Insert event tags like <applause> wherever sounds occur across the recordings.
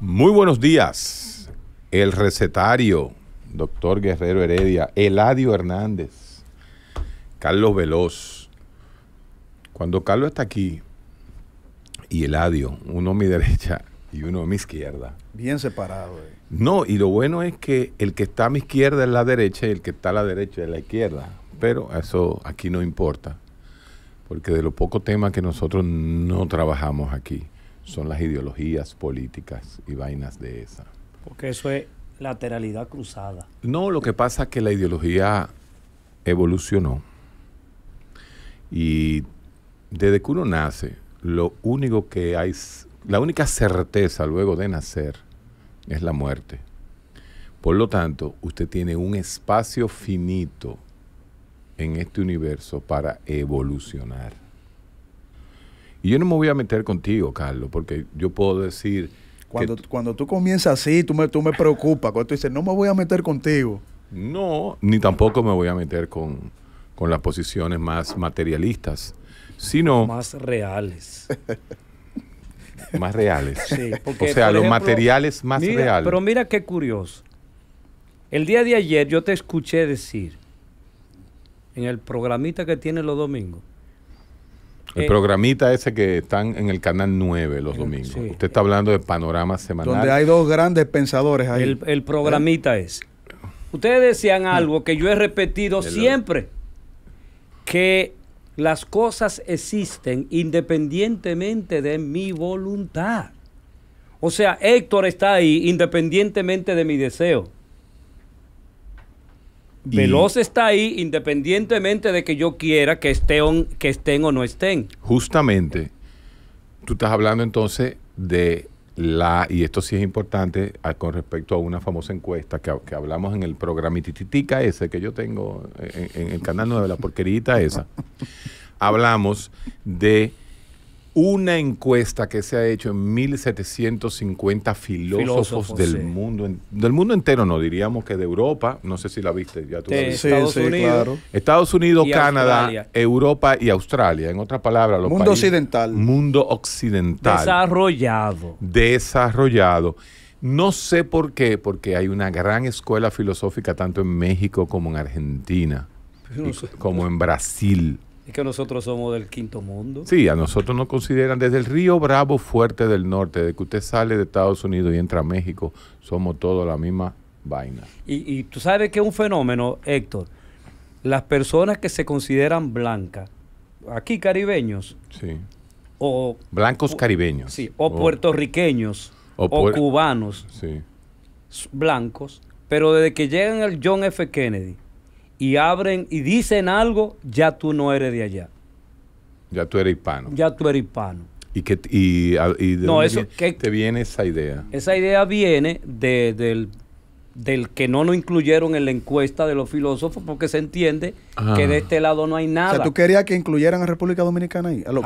Muy buenos días. El recetario, doctor Guerrero Heredia, Eladio Hernández, Carlos Veloz. Cuando Carlos está aquí y Eladio, uno a mi <laughs> derecha y uno a mi izquierda. Bien separado. Eh. No, y lo bueno es que el que está a mi izquierda es la derecha y el que está a la derecha es la izquierda. Pero eso aquí no importa, porque de los pocos temas que nosotros no trabajamos aquí son las ideologías políticas y vainas de esa. Porque eso es lateralidad cruzada. No, lo que pasa es que la ideología evolucionó. Y desde que uno nace, lo único que hay, la única certeza luego de nacer es la muerte. Por lo tanto, usted tiene un espacio finito en este universo para evolucionar. Y yo no me voy a meter contigo, Carlos, porque yo puedo decir... Cuando, cuando tú comienzas así, tú me, tú me preocupas. Cuando tú dices, no me voy a meter contigo. No, ni tampoco me voy a meter con, las posiciones más materialistas, sino... Más reales. <laughs> más reales. Sí, porque, o sea, los materiales más reales. Pero mira qué curioso. El día de ayer yo te escuché decir en el programita que tiene los domingos el eh, programita ese que están en el canal 9 los domingos. Usted está hablando de panorama semanal. Donde hay dos grandes pensadores ahí. El, programita ¿Eh? ese Ustedes decían algo que yo he repetido siempre, que las cosas existen independientemente de mi voluntad. O sea, Héctor está ahí independientemente de mi deseo. Veloz está ahí independientemente de que yo quiera que, esté que estén o no estén. Justamente, tú estás hablando entonces de la, y esto sí es importante con respecto a una famosa encuesta que, que hablamos en el programa titica ese que yo tengo en, en el canal 9, la porquerita esa, <laughs> hablamos de una encuesta que se ha hecho en 1750 filósofos, del mundo, del mundo entero, no diríamos que de Europa, no sé si la viste, ya tú la viste. Estados, Unidos, Estados Unidos, Canadá, Europa y Australia. En otras palabras, los mundo occidental. Mundo occidental. Desarrollado. Desarrollado. No sé por qué, porque hay una gran escuela filosófica tanto en México como en Argentina, como en Brasil es que nosotros somos del quinto mundo. Sí, a nosotros nos consideran desde el río Bravo Fuerte del Norte, de que usted sale de Estados Unidos y entra a México, somos todos la misma vaina. Y, y tú sabes que es un fenómeno, Héctor, las personas que se consideran blancas, aquí caribeños, sí. o blancos caribeños, o, puertorriqueños, o, cubanos, blancos, pero desde que llegan el John F. Kennedy, y abren y dicen algo, ya tú no eres de allá. Ya tú eres hispano. Ya tú eres hispano. ¿Y, que, y, de dónde te viene esa idea? Esa idea viene del, que no lo incluyeron en la encuesta de los filósofos porque se entiende ah. que de este lado no hay nada. O sea, tú querías que incluyeran a República Dominicana ahí, a, los,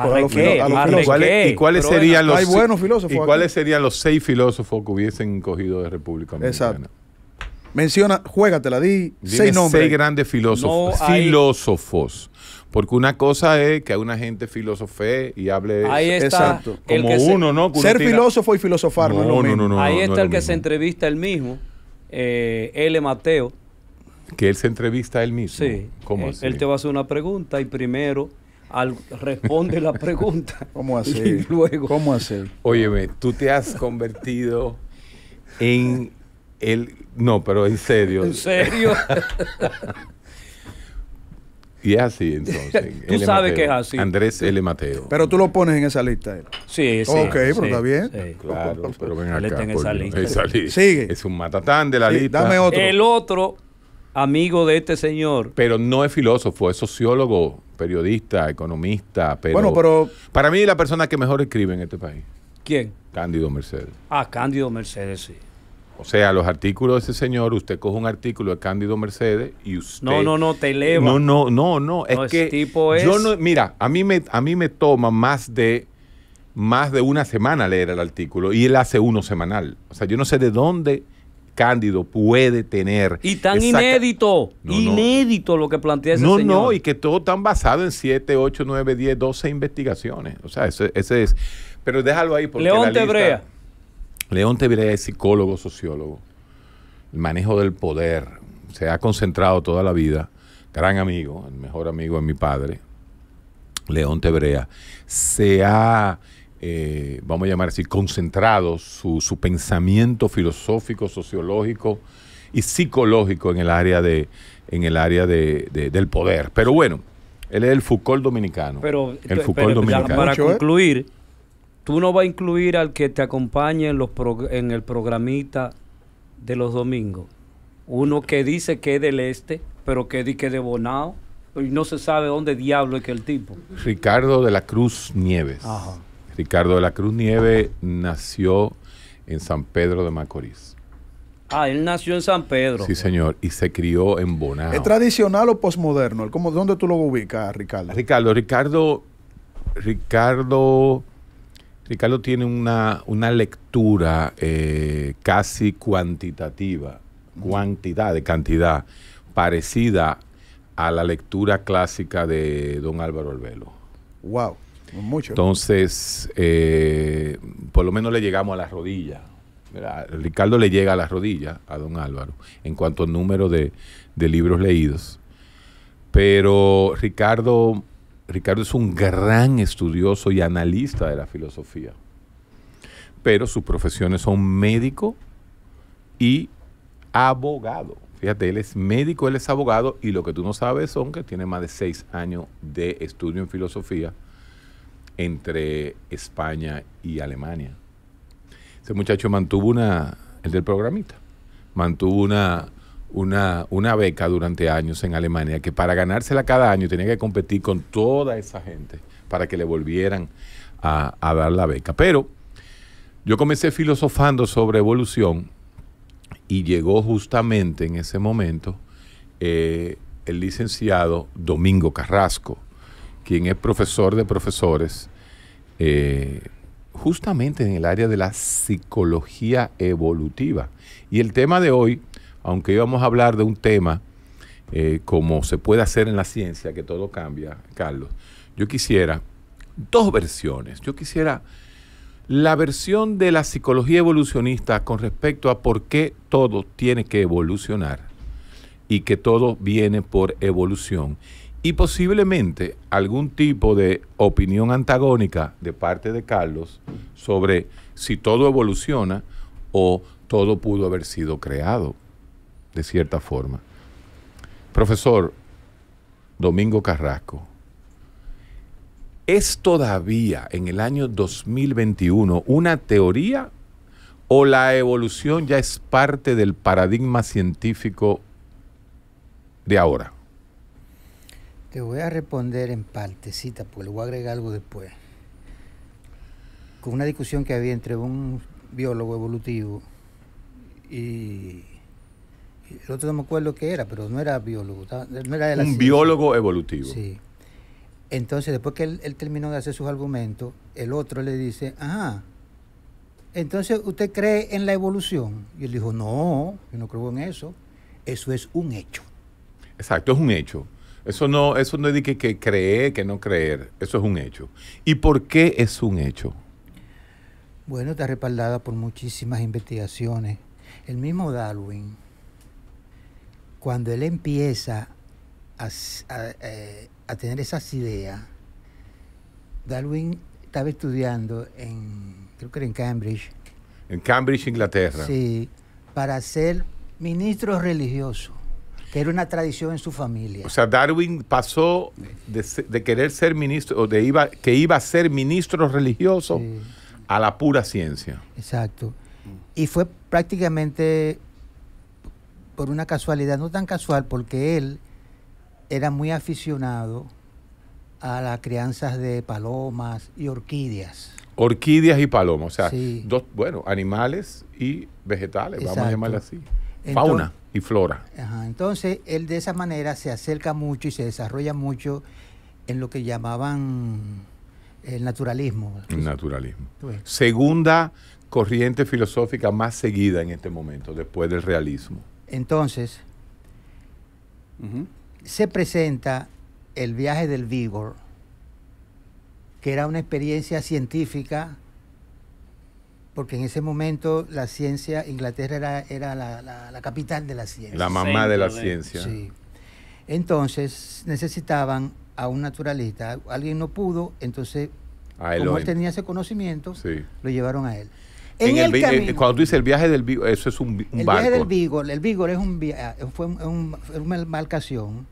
¿y cuáles serían los seis filósofos que hubiesen cogido de República Dominicana? Menciona, juega, te la di, seis nombres. Seis grandes filósofos. filósofos. Porque una cosa es que una gente filosofe y hable Ahí está exacto. como uno, ¿no? Ser filósofo y filosofar no, no, Ahí está el que se entrevista él mismo, eh, L. Mateo. Que él se entrevista él mismo. Sí. ¿Cómo él, eh, así? él te va a hacer una pregunta y primero responde la pregunta. <laughs> ¿Cómo hacer? <laughs> luego. ¿Cómo hacer? Óyeme, tú te has convertido en él, no, pero en serio. En serio. <laughs> y es así, entonces. tú sabes que es así. Andrés L. Mateo. Pero tú lo pones en esa lista. Sí, sí. Ok, pero está bien. Claro, <laughs> pero ven acá. Está esa lista. Sigue. Es un matatán de la lista. Dame otro. El otro amigo de este señor. Pero no es filósofo, es sociólogo, periodista, economista. Pero bueno, pero. Para mí, la persona que mejor escribe en este país. ¿Quién? Cándido Mercedes. Ah, Cándido Mercedes, sí. O sea, los artículos de ese señor, usted coge un artículo de Cándido Mercedes y usted... No, no, no, te eleva. No, no, no, no. Es que tipo es... yo no, mira, a mí me, a mí me toma más de más de una semana leer el artículo y él hace uno semanal. O sea, yo no sé de dónde Cándido puede tener. Y tan inédito, inédito lo que plantea ese señor. No, no, y que todo tan basado en 7, 8, 9, 10, 12 investigaciones. O sea, ese, ese es. Pero déjalo ahí porque. León la lista... Tebrea. León Tebrea es psicólogo, sociólogo. El manejo del poder. Se ha concentrado toda la vida. Gran amigo, el mejor amigo de mi padre, León Tebrea, se ha, eh, vamos a llamar así, concentrado su, pensamiento filosófico, sociológico y psicológico en el área, de, en el área del poder. Pero bueno, él es el Foucault dominicano. Pero, el Foucault dominicano. para ¿eh? concluir tú no vas a incluir al que te acompañe en, el programita de los domingos. Uno que dice que es del este, pero que dice que es de Bonao, y no se sabe dónde diablo es que el tipo. Ricardo de la Cruz Nieves. Ricardo de la Cruz Nieves nació en San Pedro de Macorís. Ah, él nació en San Pedro. Sí, señor, y se crió en Bonao. ¿Es tradicional o posmoderno? ¿Dónde tú lo ubicas, Ricardo? Ricardo, Ricardo, Ricardo Ricardo tiene una, lectura eh, casi cuantitativa, cuantidad de cantidad, parecida a la lectura clásica de don Álvaro Albelo. ¡Wow! Mucho. Entonces, eh, por lo menos le llegamos a las rodillas. Ricardo le llega a las rodillas a don Álvaro en cuanto al número de, de libros leídos. Pero Ricardo Ricardo es un gran estudioso y analista de la filosofía, pero sus profesiones son médico y abogado. Fíjate, él es médico, él es abogado y lo que tú no sabes son que tiene más de seis años de estudio en filosofía entre España y Alemania. Ese muchacho mantuvo una, el del programita, mantuvo una una, beca durante años en Alemania, que para ganársela cada año tenía que competir con toda esa gente para que le volvieran a, dar la beca. Pero yo comencé filosofando sobre evolución y llegó justamente en ese momento eh, el licenciado Domingo Carrasco, quien es profesor de profesores, eh, justamente en el área de la psicología evolutiva. Y el tema de hoy aunque íbamos a hablar de un tema eh, como se puede hacer en la ciencia, que todo cambia, Carlos, yo quisiera dos versiones. Yo quisiera la versión de la psicología evolucionista con respecto a por qué todo tiene que evolucionar y que todo viene por evolución. Y posiblemente algún tipo de opinión antagónica de parte de Carlos sobre si todo evoluciona o todo pudo haber sido creado de cierta forma. Profesor Domingo Carrasco, ¿es todavía en el año 2021 una teoría o la evolución ya es parte del paradigma científico de ahora? Te voy a responder en partecita, porque le voy a agregar algo después. Con una discusión que había entre un biólogo evolutivo y el otro no me acuerdo qué era, pero no era biólogo. Un biólogo evolutivo. Sí. Entonces, después que él, terminó de hacer sus argumentos, el otro le dice, ajá, entonces usted cree en la evolución. Y él dijo, no, yo no creo en eso. Eso es un hecho. Exacto, es un hecho. Eso no, eso no es de que, cree que no creer. Eso es un hecho. ¿Y por qué es un hecho? Bueno, está respaldada por muchísimas investigaciones. El mismo Darwin cuando él empieza eh, a, tener esas ideas, Darwin estaba estudiando en, creo que era en Cambridge. En Cambridge, Inglaterra. Sí, para ser ministro religioso, que era una tradición en su familia. O sea, Darwin pasó de, querer ser ministro, o de iba, que iba a ser ministro religioso, a la pura ciencia. Exacto. Y fue prácticamente por una casualidad, no tan casual, porque él era muy aficionado a las crianzas de palomas y orquídeas. Orquídeas y palomas, o sea, dos, bueno, animales y vegetales, vamos a llamarle así. Fauna y flora. entonces, él de esa manera se acerca mucho y se desarrolla mucho en lo que llamaban el naturalismo. naturalismo. Pues. Segunda corriente filosófica más seguida en este momento, después del realismo. Entonces, se presenta el viaje del Vigor, que era una experiencia científica, porque en ese momento la ciencia, Inglaterra era, la, capital de la ciencia. La mamá de la ciencia. Sí. Entonces necesitaban a un naturalista. Alguien no pudo, entonces, como él tenía ese conocimiento, lo llevaron a él el, eh, cuando tú dices el viaje del Beagle, eso es un, barco. El viaje del Vigor el Beagle es eh, un fue una embarcación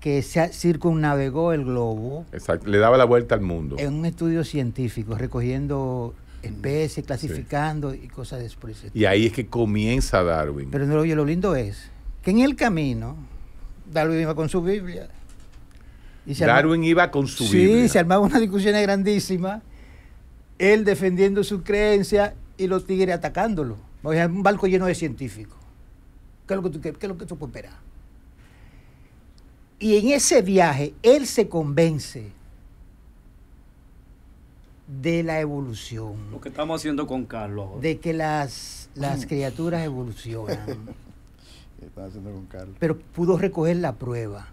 que se circunnavegó el globo. Exacto, le daba la vuelta al mundo. En un estudio científico, recogiendo especies, clasificando y cosas después. Y ahí es que comienza Darwin. Pero no, oye, lo lindo es que en el camino, Darwin iba con su Biblia. Y Darwin iba con su Biblia. Sí, se armaba una discusión grandísima él defendiendo su creencia y los tigres atacándolo. O un barco lleno de científicos. ¿Qué es lo que tú, qué, lo que Y en ese viaje, él se convence de la evolución. Lo que estamos haciendo con Carlos. De que las, las mm. criaturas evolucionan. <laughs> haciendo con Carlos. Pero pudo recoger la prueba.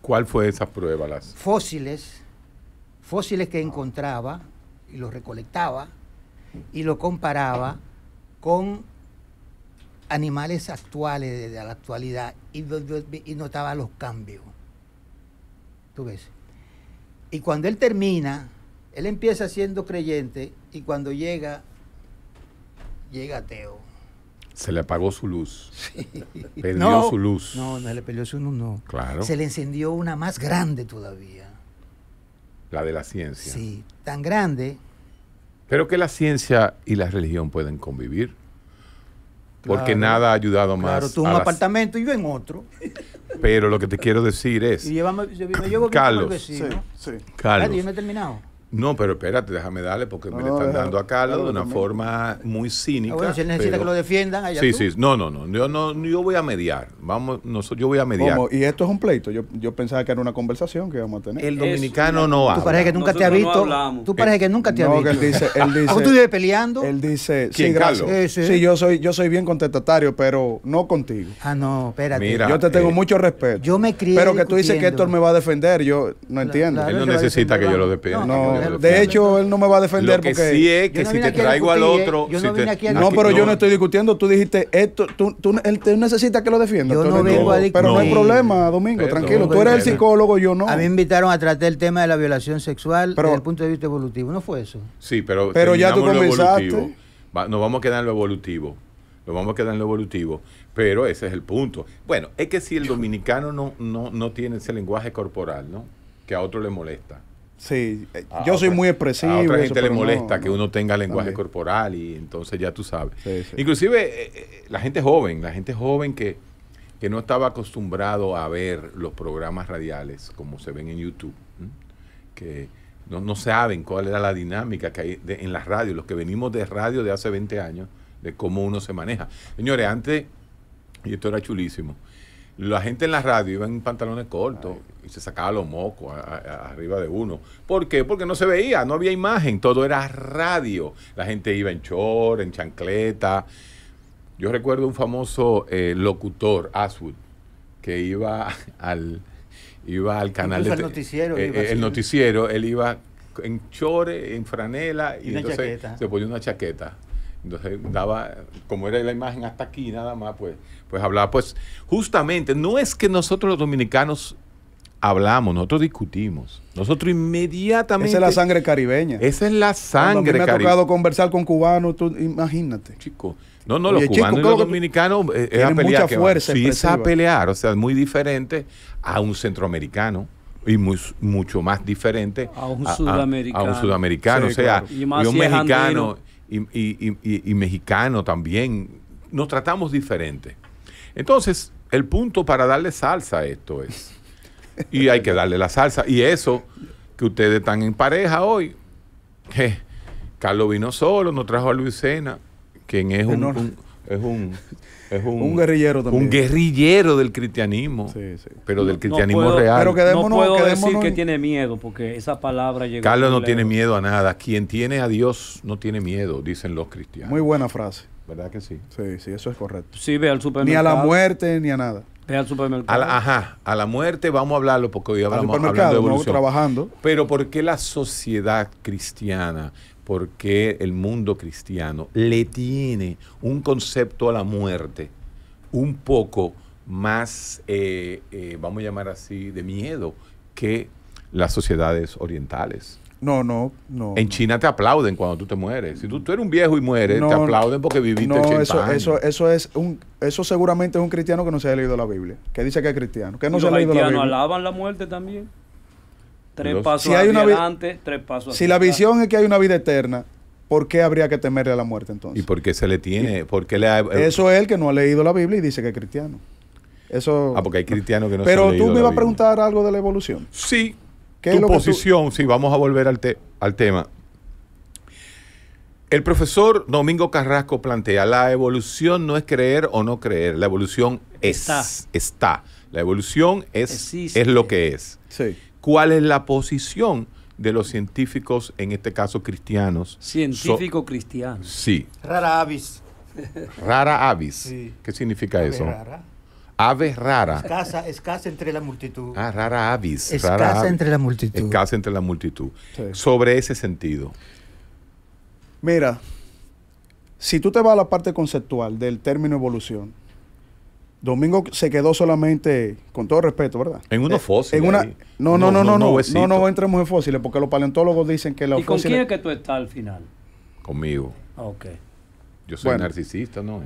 ¿Cuál fue esa prueba? Las... Fósiles, fósiles que ah. encontraba y lo recolectaba y lo comparaba con animales actuales de la actualidad y, notaba los cambios. ¿Tú ves? Y cuando él termina, él empieza siendo creyente y cuando llega, llega ateo. Se le apagó su luz. Sí. Perdió su luz. No, no le perdió su luz, no. Claro. Se le encendió una más grande todavía. La de la ciencia. Sí, tan grande. Pero que la ciencia y la religión pueden convivir. porque nada ha ayudado más. Claro, tú en un apartamento y yo en otro. Pero lo que te quiero decir es. Y llevamos, yo, me llevo Carlos, Sí, sí. Carlos. yo no he terminado. No, pero espérate, déjame darle porque me le están oh, dando a Carlos de una forma muy cínica. Ah, si él necesita que lo defiendan, allá Sí, sí, no, no, no, yo no yo voy a mediar. Vamos, yo voy a mediar. Y esto es un pleito. Yo, yo pensaba que era una conversación que íbamos a tener. El dominicano no, Tú parece que nunca te ha visto. No tú parece que nunca te ha visto. No, él dice, él <laughs> dice tú vives peleando? Él dice, sí, Carlos? sí. yo soy yo soy bien contestatario, pero no contigo. Ah, no, espérate. Mira, yo te tengo eh, mucho respeto. Yo me crié Pero que tú dices que Héctor me va a defender, yo no entiendo. Él no necesita que yo lo defienda de hecho, él no me va a defender lo Sí, es que si te traigo al otro. ¿eh? Yo no, pero yo no estoy discutiendo. Tú dijiste, esto, tú, él, necesita que lo defienda. Pero no hay problema, Domingo, tranquilo. Tú eres el psicólogo, yo no. A mí me invitaron a tratar el tema de la violación sexual pero, desde el punto de vista evolutivo. ¿No fue eso? Sí, pero. Pero ya tú comenzaste. nos vamos a quedar en lo evolutivo. Nos vamos a quedar en lo evolutivo. Pero ese es el punto. Bueno, es que si el dominicano no, no, no tiene ese lenguaje corporal, ¿no? Que a otro le molesta. Sí, eh, ah, yo soy muy expresivo. A otra gente le molesta que uno tenga lenguaje corporal y entonces ya tú sabes. Inclusive eh, eh, la gente joven, la gente joven que, que no estaba acostumbrado a ver los programas radiales como se ven en YouTube, que no, no, saben cuál era la dinámica que hay en las radios, los que venimos de radio de hace 20 años, de cómo uno se maneja. Señores, antes, y esto era chulísimo, la gente en la radio iba en pantalones cortos y se sacaba los mocos arriba de uno. ¿Por qué? Porque no se veía, no había imagen, todo era radio. La gente iba en chor, en chancleta. Yo recuerdo un famoso eh, locutor, Ashwood que iba <laughs> al, iba al canal de... Eh, eh, el noticiero. el noticiero, él iba en chore, en franela y, entonces se ponía una chaqueta entonces daba, como era la imagen hasta aquí nada más, pues, pues hablaba. Pues justamente, no es que nosotros los dominicanos hablamos, nosotros discutimos. Nosotros inmediatamente. Esa es la sangre caribeña. Esa es la sangre caribeña. Me ha tocado conversar con cubanos, imagínate. Chico. No, no, los cubanos y los dominicanos eh, es a pelear. Mucha fuerza sí, a pelear, o sea, es muy diferente a un centroamericano y mucho más diferente a un sudamericano. A, un sudamericano, o sea, y un mexicano y, y, y, mexicano también. Nos tratamos diferente. Entonces, el punto para darle salsa a esto es. Y hay que darle la salsa. Y eso, que ustedes están en pareja hoy. que Carlos vino solo, no trajo a Luisena quien es un, es un es un, guerrillero también. Un guerrillero del cristianismo. Pero del cristianismo real. Pero no puedo decir que tiene miedo, porque esa palabra llegó. Carlos no tiene miedo a nada. Quien tiene a Dios no tiene miedo, dicen los cristianos. Muy buena frase. ¿Verdad que sí? Sí, sí, eso es correcto. Sí, ve al supermercado. Ni a la muerte, ni a nada. Ve al supermercado. ajá, a la muerte vamos a hablarlo porque hoy hablamos de evolución. trabajando. Pero ¿por qué la sociedad cristiana porque el mundo cristiano le tiene un concepto a la muerte un poco más, eh, eh, vamos a llamar así, de miedo que las sociedades orientales. No, no, no. En China te aplauden cuando tú te mueres. Si tú, eres un viejo y mueres, te aplauden porque viviste no, 80 eso, Eso, eso, es un, eso seguramente es un cristiano que no se ha leído la Biblia, que dice que es cristiano, que no se ha leído la Biblia. alaban la muerte también? Tres pasos si adelante, tres pasos Si la visión es que hay una vida eterna, ¿por qué habría que temerle a la muerte entonces? ¿Y por qué se le tiene? ¿Por le Eso es el que no ha leído la Biblia y dice que es cristiano. Eso, ah, porque hay cristianos que no Pero se han tú me ibas a preguntar algo de la evolución. Sí. ¿Qué tu es posición, sí, vamos a volver al, al tema. El profesor Domingo Carrasco plantea, la evolución no es creer o no creer, la evolución es, está. La evolución es, es lo que es. Sí cuál es la posición de los científicos, en este caso cristianos. Científico cristiano. Sí. Rara avis. Rara avis. ¿Qué significa Ave eso? Rara. Ave rara. Escasa, entre la multitud. Ah, rara avis. Escasa entre la multitud. Escasa entre la multitud. Sobre ese sentido. Mira, si tú te vas a la parte conceptual del término evolución, Domingo se quedó solamente, con todo respeto, ¿verdad? En unos eh, fósiles. En una, no, no, no, no, no, no, no, entremos en fósiles, porque los paleontólogos dicen que los ¿Y con quién es que tú estás al final? Conmigo. Ah, ok. Yo soy narcisista, ¿no?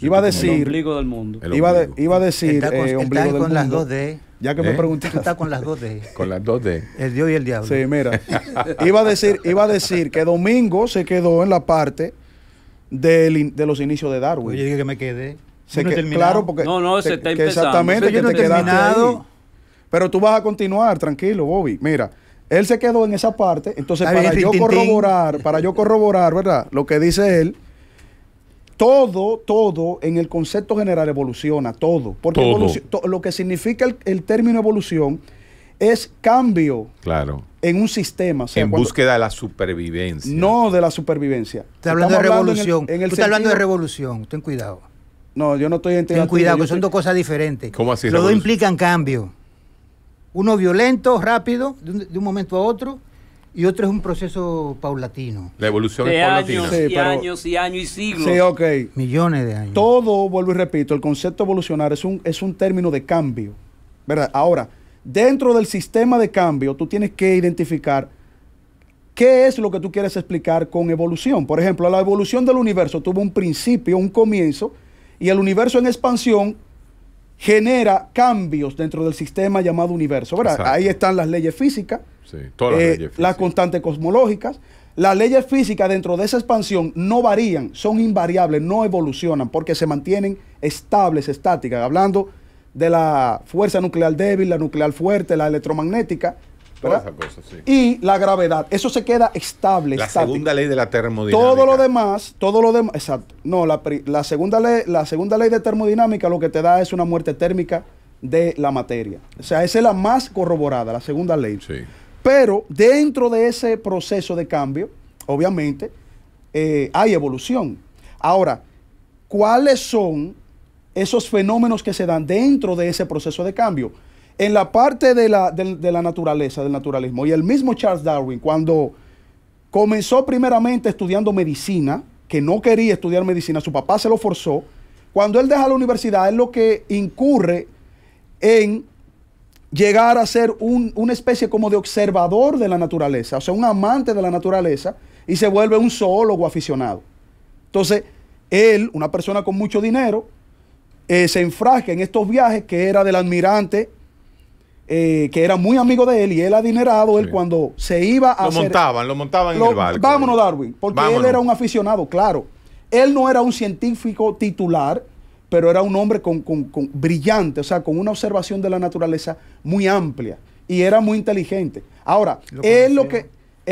Iba a decir... El ombligo del mundo. Iba, iba a decir... Está con, eh, las dos D. Ya que me ¿Eh? preguntaste. Está con las dos D. <laughs> con las dos D. El Dios y el diablo. Sí, mira. <laughs> iba, a decir, iba a decir que Domingo se quedó en la parte del, de los inicios de Darwin. Yo dije que me quedé. Se no que, claro, porque no, no, se está empezando. exactamente te terminado. Pero tú vas a continuar, tranquilo, Bobby. Mira, él se quedó en esa parte, entonces para yo corroborar, para yo corroborar, ¿verdad? Lo que dice él, todo, todo en el concepto general evoluciona, todo. Porque lo que significa el, término evolución es cambio. Claro. En un sistema. en búsqueda de la supervivencia. No de la supervivencia. Está hablando de revolución. En hablando de revolución, ten cuidado. No, yo no estoy entendiendo. Ten cuidado, que son dos cosas diferentes. ¿Cómo así? Los dos implican cambio. Uno violento, rápido, de un, momento a otro, y otro es un proceso paulatino. La evolución es paulatina. Años, y años y años y siglos. Sí, ok. Millones de años. Todo, vuelvo y repito, el concepto evolucionar es un, es un término de cambio. ¿Verdad? Ahora, dentro del sistema de cambio, tú tienes que identificar qué es lo que tú quieres explicar con evolución. Por ejemplo, la evolución del universo tuvo un principio, un comienzo y el universo en expansión genera cambios dentro del sistema llamado universo. Ahí están las leyes físicas, las eh, constantes cosmológicas. Las leyes físicas dentro de esa expansión no varían, son invariables, no evolucionan porque se mantienen estables, estáticas. Hablando de la fuerza nuclear débil, la nuclear fuerte, la electromagnética, y la gravedad, eso se queda estable. La segunda ley de la termodinámica. Todo lo demás, todo lo demás, exacto. No, la, segunda ley, la segunda ley de termodinámica lo que te da es una muerte térmica de la materia. O sea, esa es la más corroborada, la segunda ley. Pero dentro de ese proceso de cambio, obviamente, eh, hay evolución. Ahora, ¿cuáles son esos fenómenos que se dan dentro de ese proceso de cambio? en la parte de la, naturaleza, del naturalismo. Y el mismo Charles Darwin, cuando comenzó primeramente estudiando medicina, que no quería estudiar medicina, su papá se lo forzó, cuando él deja la universidad, es lo que incurre en llegar a ser una especie como de observador de la naturaleza, o sea, un amante de la naturaleza, y se vuelve un zoólogo aficionado. Entonces, él, una persona con mucho dinero, eh, se enfrasca en estos viajes que era del almirante eh, que era muy amigo de él y él adinerado, él cuando se iba a... Lo montaban, lo montaban en el barco. Vámonos, Darwin, porque él era un aficionado, claro. Él no era un científico titular, pero era un hombre con, brillante, o sea, con una observación de la naturaleza muy amplia y era muy inteligente. Ahora, él lo que,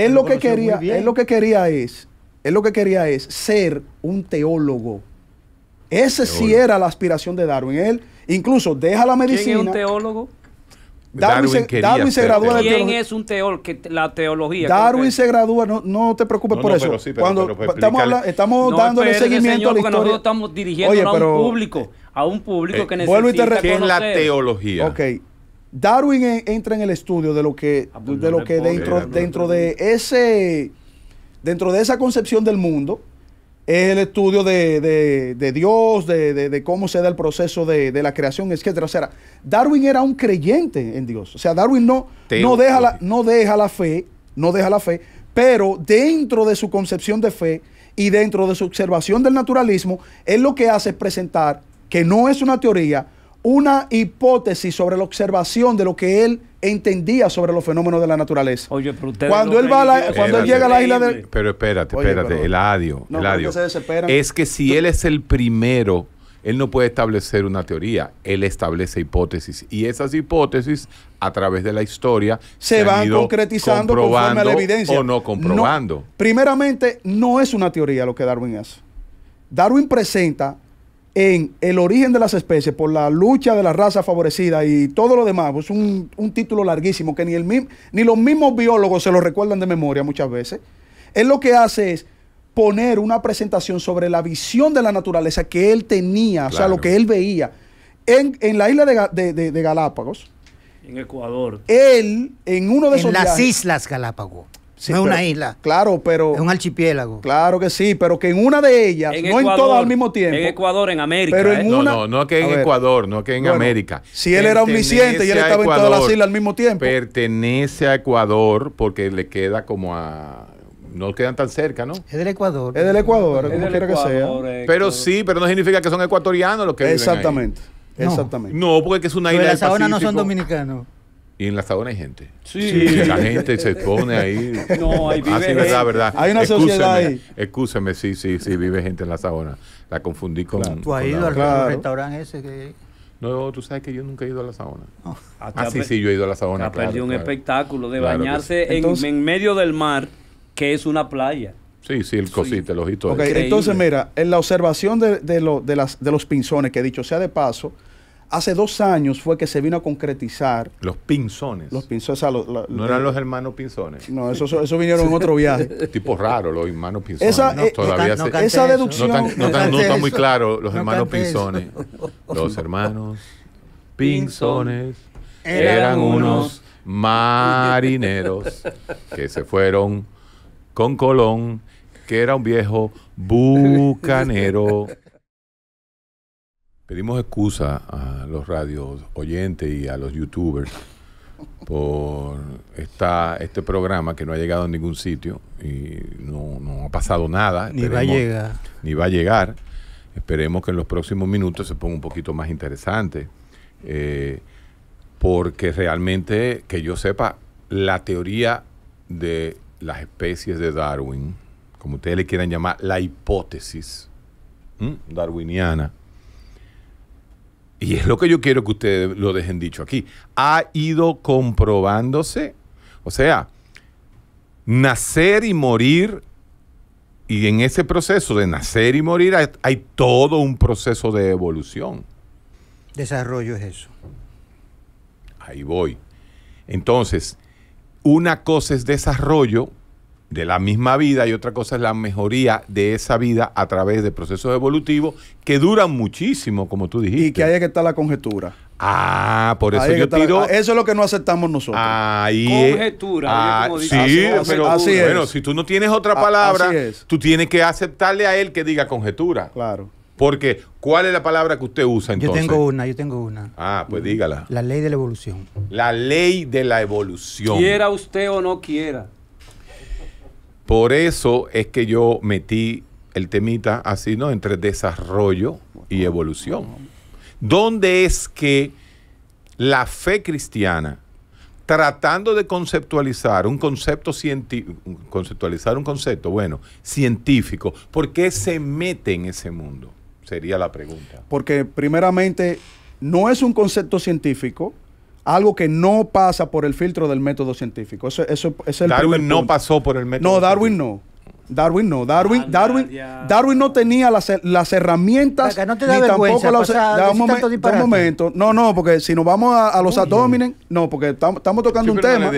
lo, que quería, él lo que quería es, él lo que quería es ser un teólogo. Ese sí era la aspiración de Darwin. Él incluso deja la medicina. ¿Quién un teólogo? Darwin, Darwin, se, gradúa en es un teor que la teología? Darwin se gradúa, no, no te preocupes por eso. Cuando pues, estamos, dando estamos dándole seguimiento a la historia. Nosotros estamos dirigiendo a un público, a un público que necesita conocer. la teología? Ok. Darwin entra en el estudio de lo que, ah, pues, de lo que dentro, dentro de ese, dentro de esa concepción del mundo, es el estudio de, Dios, de, cómo se da el proceso de, la creación, etcétera. O sea, Darwin era un creyente en Dios. O sea, Darwin no, no, deja la, no deja la fe, no deja la fe, pero dentro de su concepción de fe y dentro de su observación del naturalismo, él lo que hace es presentar que no es una teoría, una hipótesis sobre la observación de lo que él entendía sobre los fenómenos de la naturaleza. Oye, pero cuando él cuando él llega a la isla de Pero espérate, espérate, el adio, el adio. Es que si él es el primero él no puede establecer una teoría, él establece hipótesis. Y esas hipótesis, a través de la historia, se, van concretizando conforme a la evidencia. O no comprobando. primeramente, no es una teoría lo que Darwin hace. Darwin presenta en El origen de las especies por la lucha de la raza favorecida y todo lo demás. Es pues un, título larguísimo que ni, el, ni los mismos biólogos se lo recuerdan de memoria muchas veces. Él lo que hace es poner una presentación sobre la visión de la naturaleza que él tenía, o sea, lo que él veía. En, la isla de, Galápagos, en Ecuador. Él, en uno de en las Islas Galápagos es una isla. Claro, pero. Es un archipiélago. Claro que sí, pero que en una de ellas, no en todas al mismo tiempo. En Ecuador, en América. ¿eh? no, no, no que en Ecuador, no que en América. Si él era omnisciente y él estaba en todas las islas al mismo tiempo. Pertenece a Ecuador porque le queda como a. No quedan tan cerca, ¿no? Es del Ecuador. Es del Ecuador, como quiera que sea. Eh, pero sí, pero no significa que son ecuatorianos los que Exactamente. Exactamente. No, porque es una isla. Pero del no son dominicanos. Y en la Sabana hay gente. Sí. La gente se pone ahí. <laughs> No, hay vive. Ah, verdad, verdad. Hay una sociedad ahí. Excúseme, sí, sí, sí, vive gente en la Sabana. La confundí con. ¿Tú has ido al restaurante ese que.? No, tú sabes que yo nunca he ido a la Sabana. Oh. Ah, sí, sí, yo he ido a la Sabana. Ha un espectáculo de bañarse en, en medio del mar, que es una playa. Sí, sí, el cosito, el ojito. Ok. entonces, mira, en la observación de, de, de, las, de los pinzones, que dicho sea de paso, Hace dos años fue que se vino a concretizar. Los pinzones. Los pinzones. no eran los hermanos pinzones. No, eso, vinieron en otro viaje. <laughs> Tipo raro, los hermanos pinzones. Esa, no, eh, no, está muy claro, los hermanos pinzones. Los <laughs> hermanos pinzones eran unos marineros que se fueron con Colón, que era un viejo bucanero. <laughs> Pedimos excusa a los radios oyentes y a los youtubers por esta, este programa que no ha llegado a ningún sitio y no, ha pasado nada. Ni va a llegar. Ni va a llegar. Esperemos que en los próximos minutos se ponga un poquito más interesante. Eh, porque realmente, que yo sepa, la teoría de las especies de Darwin, como ustedes le quieran llamar, la hipótesis darwiniana, y es lo que yo quiero que ustedes lo dejen dicho aquí, ha ido comprobándose, o sea, nacer y morir, y en ese proceso de nacer y morir hay, todo un proceso de evolución. Desarrollo es eso. Ahí voy. Entonces, una cosa es desarrollo de la misma vida y otra cosa es la mejoría de esa vida a través de procesos evolutivos que duran muchísimo, como tú dijiste. Y que ahí que estar la conjetura. Ah, por eso yo tiro. eso es lo que no aceptamos nosotros. Ahí Conjetura. Ah, sí, pero bueno, si tú no tienes otra palabra, tú tienes que aceptarle a él que diga conjetura. Claro. Porque, ¿cuál es la palabra que usted usa entonces? Yo tengo una, yo tengo una. Ah, pues dígala. La ley de la evolución. La ley de la evolución. Quiera usted o no quiera. Por eso es que yo metí el temita así, ¿no? Entre desarrollo y evolución. ¿Dónde es que la fe cristiana, tratando de conceptualizar un concepto científico, conceptualizar un concepto, bueno, científico, ¿por qué se mete en ese mundo? Sería la pregunta. Porque primeramente no es un concepto científico, algo que no pasa por el filtro del método científico. Eso, eso, es el Darwin no pasó por el método. No, Darwin no. Darwin no, Darwin, ah, Darwin, Darwin no tenía las, herramientas. tampoco las un, momento, no, no, porque si nos vamos a, los abdominen, no, porque estamos tocando un tema.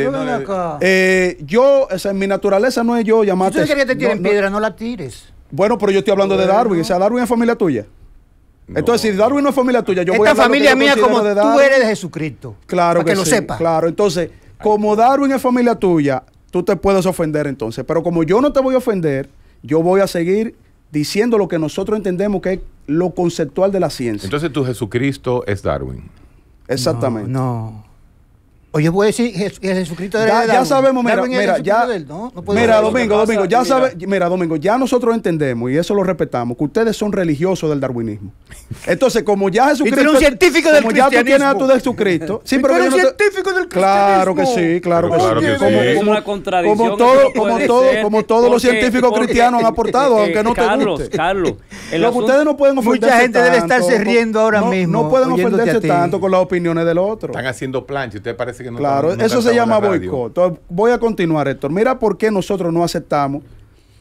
Eh, yo, o mi naturaleza no es yo tú que te tiren piedra, no la tires. Bueno, pero yo estoy hablando de Darwin, o sea, Darwin es familia tuya. Entonces, si Darwin no es familia tuya, yo voy a familia mía como de tú eres de Jesucristo. Claro que, lo sepas. Claro, entonces, como Darwin es familia tuya, tú te puedes ofender entonces. Pero como yo no te voy a ofender, yo voy a seguir diciendo lo que nosotros entendemos que es lo conceptual de la ciencia. Entonces, tu Jesucristo es Darwin. Exactamente. no. Oye, puedo decir que Jesucristo era ya, Ya sabemos, mira, mira ¿no? No mira, Domingo, Domingo, ya sabe, mira. Domingo, ya nosotros entendemos y eso lo respetamos, que ustedes son religiosos del darwinismo. Entonces, como ya Jesucristo. Y tú eres un científico como del como ya tú tienes a tu de Jesucristo. Sí, pero. un científico del cristianismo. Claro que sí, claro que sí. como, es como, una contradicción. Como, todo, como, todo, como todos los científicos cristianos han aportado, <laughs> aunque no te guste. Carlos, Carlos. <laughs> ustedes no pueden ofenderse. Mucha gente debe estarse riendo ahora mismo. No pueden ofenderse tanto con las opiniones del otro. Están haciendo plancha, ustedes parecen Claro, eso se llama boicot. Voy a continuar, Héctor. Mira por qué nosotros no aceptamos,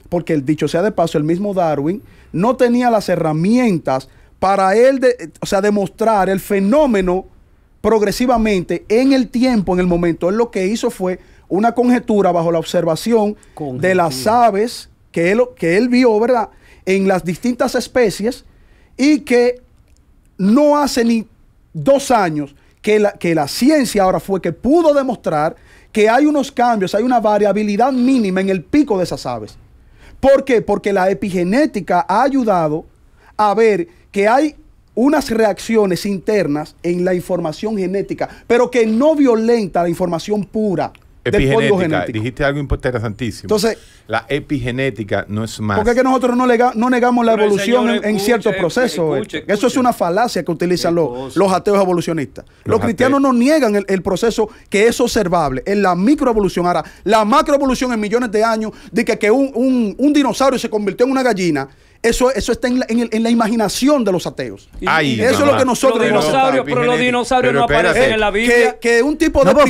porque el dicho sea de paso, el mismo Darwin no tenía las herramientas para él, de, o sea, demostrar el fenómeno progresivamente en el tiempo, en el momento. Él lo que hizo fue una conjetura bajo la observación de las aves que él, que él vio, ¿verdad? En las distintas especies y que no hace ni dos años que la, ciencia ahora fue que pudo demostrar que hay unos cambios, hay una variabilidad mínima en el pico de esas aves. ¿Por qué? Porque la epigenética ha ayudado a ver que hay unas reacciones internas en la información genética, pero que no violenta la información pura epigenética. Dijiste algo interesantísimo. Entonces, la epigenética no es más. Porque es que nosotros no, negamos la evolución en, ciertos procesos. Eh. Eso es una falacia que utilizan los, los, ateos evolucionistas. Los, cristianos no niegan el, proceso que es observable, en la microevolución. Ahora, la macroevolución en millones de años, de que, un dinosaurio se convirtió en una gallina eso, está en la, imaginación de los ateos. eso es lo que nosotros... Los pero los dinosaurios no aparecen en la eh, Biblia. Que, un tipo de pues,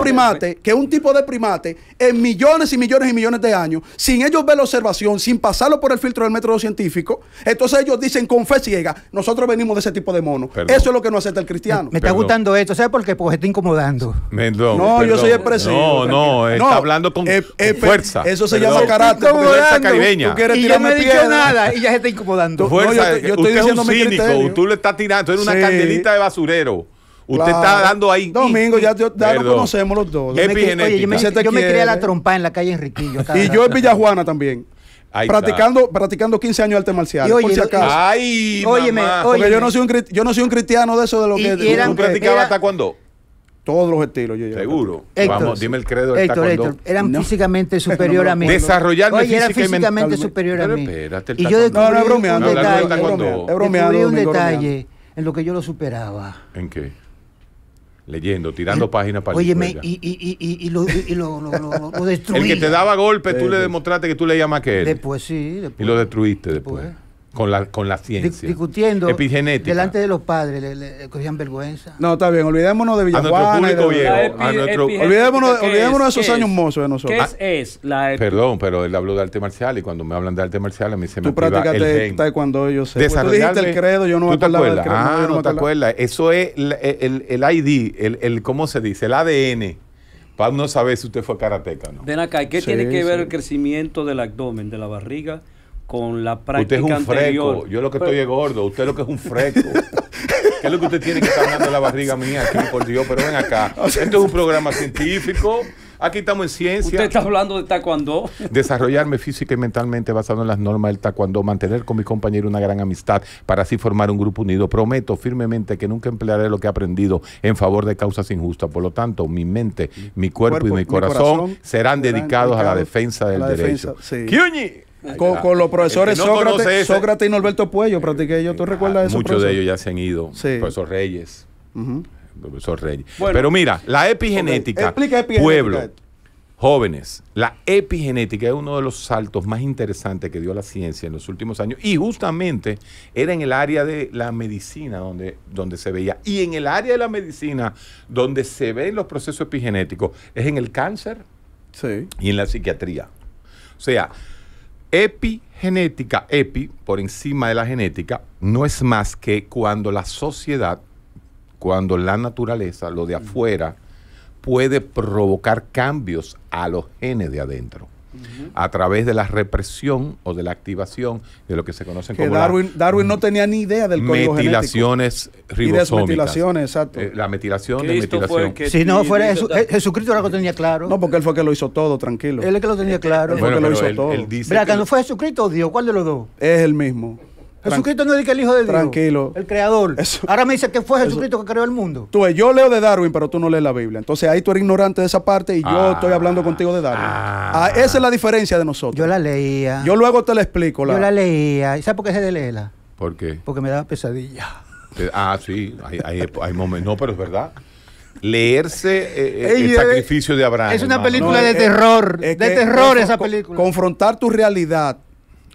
primate, que un tipo de primate, en millones y millones y millones de años, sin ellos ver la observación, sin pasarlo por el filtro del método científico, entonces ellos dicen con fe ciega, nosotros venimos de ese tipo de mono. Eso es lo que no acepta el cristiano. Me, está gustando esto, ¿sabes por qué? Porque está incomodando. no, yo soy presidente. No, no, está hablando eh, eh, con, fuerza. Eso se llama carácter. Caribeña. Tú quieres tirarme nada y ya se está incomodando. Fuerza, yo, estoy usted diciendo es un cínico, tú le estás tirando, tú eres una candelita de basurero. Usted está dando ahí. Domingo, ya, ya, lo conocemos los dos. yo me, yo la trompa en la calle Enriquillo. <laughs> Y yo en Villajuana también. practicando, practicando 15 años de arte marcial. Y oye, por Ay, Óyeme, Porque yo no soy un yo no soy un cristiano de eso de lo que y tú practicabas hasta cuándo? todos los estilos. Yo Seguro. Héctor, Vamos, dime el credo Héctor, Héctor, eran físicamente <laughs> superior a mí. Desarrollarme Oye, era físicamente superior a mí. y yo descubrí no, no, es un detalle, es bromeando, es un detalle en lo que yo lo superaba. ¿En qué? leyendo, tirando eh, páginas para y, y, y, lo, y destruí. El que te daba golpe, tú le demostraste que tú leías más que él. Después sí, después. Y lo destruiste después con la, con la ciencia. Discutiendo Epigenética. delante de los padres, le, cogían vergüenza. No, está bien, olvidémonos de Villaguana A nuestro público viejo. A nuestro... Olvidémonos, de, olvidémonos de esos años mozos de nosotros. ¿Qué es, la e- Perdón, pero él habló de arte marcial y cuando me hablan de arte marcial a mí se me Tú practicaste cuando yo sé. Pues tú dijiste el credo, yo no me acuerdo del credo. Ah, no, no te acuerdas. Eso es el, el, ID, el, el, ¿cómo se dice? El ADN para uno saber si usted fue karateca no. Ven acá, ¿qué tiene que ver el crecimiento del abdomen, de la barriga con la práctica Usted es un freco. Yo lo que estoy es gordo. Usted lo que es un freco. ¿Qué es lo que usted tiene que estar dando la barriga mía aquí, por Dios? Pero ven acá. Esto es un programa científico. Aquí estamos en ciencia. Usted está hablando de taekwondo. Desarrollarme física y mentalmente basado en las normas del taekwondo, mantener con mi compañero una gran amistad para así formar un grupo unido. Prometo firmemente que nunca emplearé lo que he aprendido en favor de causas injustas. Por lo tanto, mi mente, mi cuerpo, y mi corazón, serán, dedicados, a la defensa del derecho. Con, los profesores Sócrates, y Norberto Puello, practiqué yo. ¿Tú ah, recuerdas eso? Muchos de ellos ya se han ido. Sí. Profesor Reyes. Profesor Reyes. Pero mira, la epigenética, Pueblo. Jóvenes, la epigenética es uno de los saltos más interesantes que dio la ciencia en los últimos años y justamente era en el área de la medicina donde, donde se veía. Y en el área de la medicina donde se ven los procesos epigenéticos es en el cáncer y en la psiquiatría. O sea, Epigenética, epi, por encima de la genética, no es más que cuando la sociedad, cuando la naturaleza, lo de afuera, puede provocar cambios a los genes de adentro a través de la represión o de la activación de lo que se conoce como Darwin, Darwin no tenía ni idea del código metilaciones genético. Metilaciones exacto. Eh, la metilación, si no fuera Jesucristo era lo que tenía claro. No, porque él fue el que lo hizo todo, tranquilo. Él es el que lo tenía eh, claro. Él fue que lo hizo todo. dice que no fue Jesucristo Dios? ¿Cuál de los dos? Es el mismo. Jesucristo no es el, hijo de Dios. Tranquilo. El creador. Ahora me dice que fue Jesucristo que creó el mundo. Tú, yo leo de Darwin, pero tú no lees la Biblia. Entonces ahí tú eres ignorante de esa parte y yo estoy ah. hablando contigo de Darwin. Ah, ah. esa es la diferencia de nosotros. Yo la leía. Yo luego te la explico. La... Yo la leía. ¿Y sabes por qué se de leerla? ¿Por qué? Porque me daba pesadilla. Ah, sí. Hay, momentos. No, pero es verdad leerse eh, eh, el eh, sacrificio de Abraham. Es una película de terror, de terror esa película. Confrontar tu realidad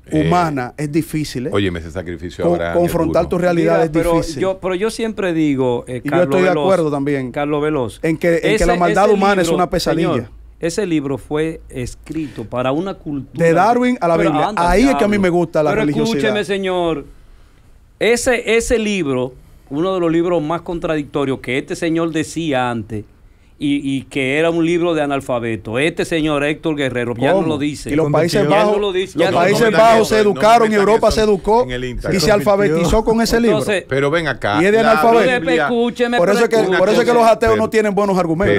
eh, humana es difícil. ¿eh? sacrificio ahora. Confrontar tus realidades pero Yo, pero yo siempre digo, eh, y yo estoy de acuerdo también. Carlos Veloz. En que, la maldad humana es una pesadilla. ese libro fue escrito para una cultura. De Darwin a la Biblia. Ahí es que a mí me gusta la pero Escúcheme, señor. Ese, ese libro, uno de los libros más contradictorios que este señor decía antes, y, que era un libro de analfabeto. Este señor Héctor Guerrero ya no lo dice. Y los Países Bajos, se educaron, Europa se educó y se alfabetizó con ese libro. Pero ven acá. Y es de analfabeto. Escúcheme, por eso, que, por eso que los ateos no tienen buenos argumentos.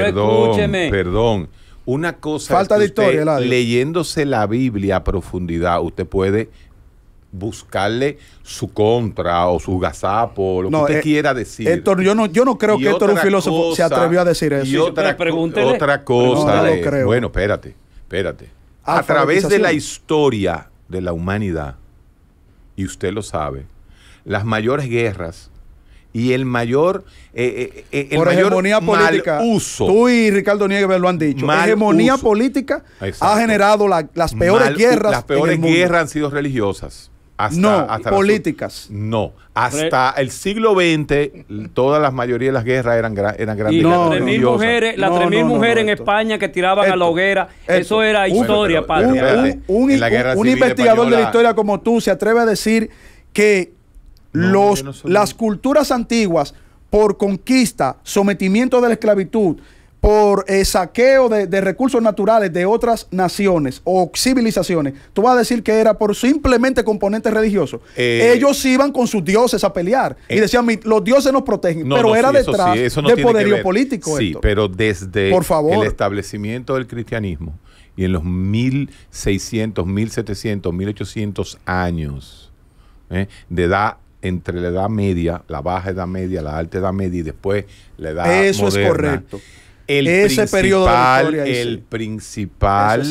Perdón, Perdón. Una cosa Falta de historia, leyéndose la Biblia a profundidad, usted puede buscarle su contra o su gazapo, lo que usted eh, quiera decir. yo no, yo no creo que Héctor, un filósofo, se atrevió a decir eso. Y otra, otra cosa. Bueno, espérate, espérate. a través de la historia de la humanidad, y usted lo sabe, las mayores guerras y el mayor eh, eh, eh el mayor hegemonía política uso tú y Ricardo Nieves lo han dicho hegemonía política ha generado las peores guerras las peores guerras han sido religiosas no, hasta políticas. no, hasta el siglo XX, todas las mayorías de las guerras eran, eran grandes. Y no, las 3.000 mujeres, en España que tiraban a la hoguera, eso era historia, padre. Un, un, investigador de la historia como tú se atreve a decir que los, las culturas antiguas, por conquista, sometimiento de la esclavitud, por eh, saqueo de, recursos naturales de otras naciones o civilizaciones, tú vas a decir que era por simplemente componentes religiosos. Eh, Ellos iban con sus dioses a pelear y eh, decían, los dioses nos protegen, pero era detrás de poderío político. Sí, pero desde el establecimiento del cristianismo y en los 1600, 1700, 1800 años de edad entre la edad media, la baja edad media, la alta edad media y después la edad moderna. Eso es correcto el ese periodo el principal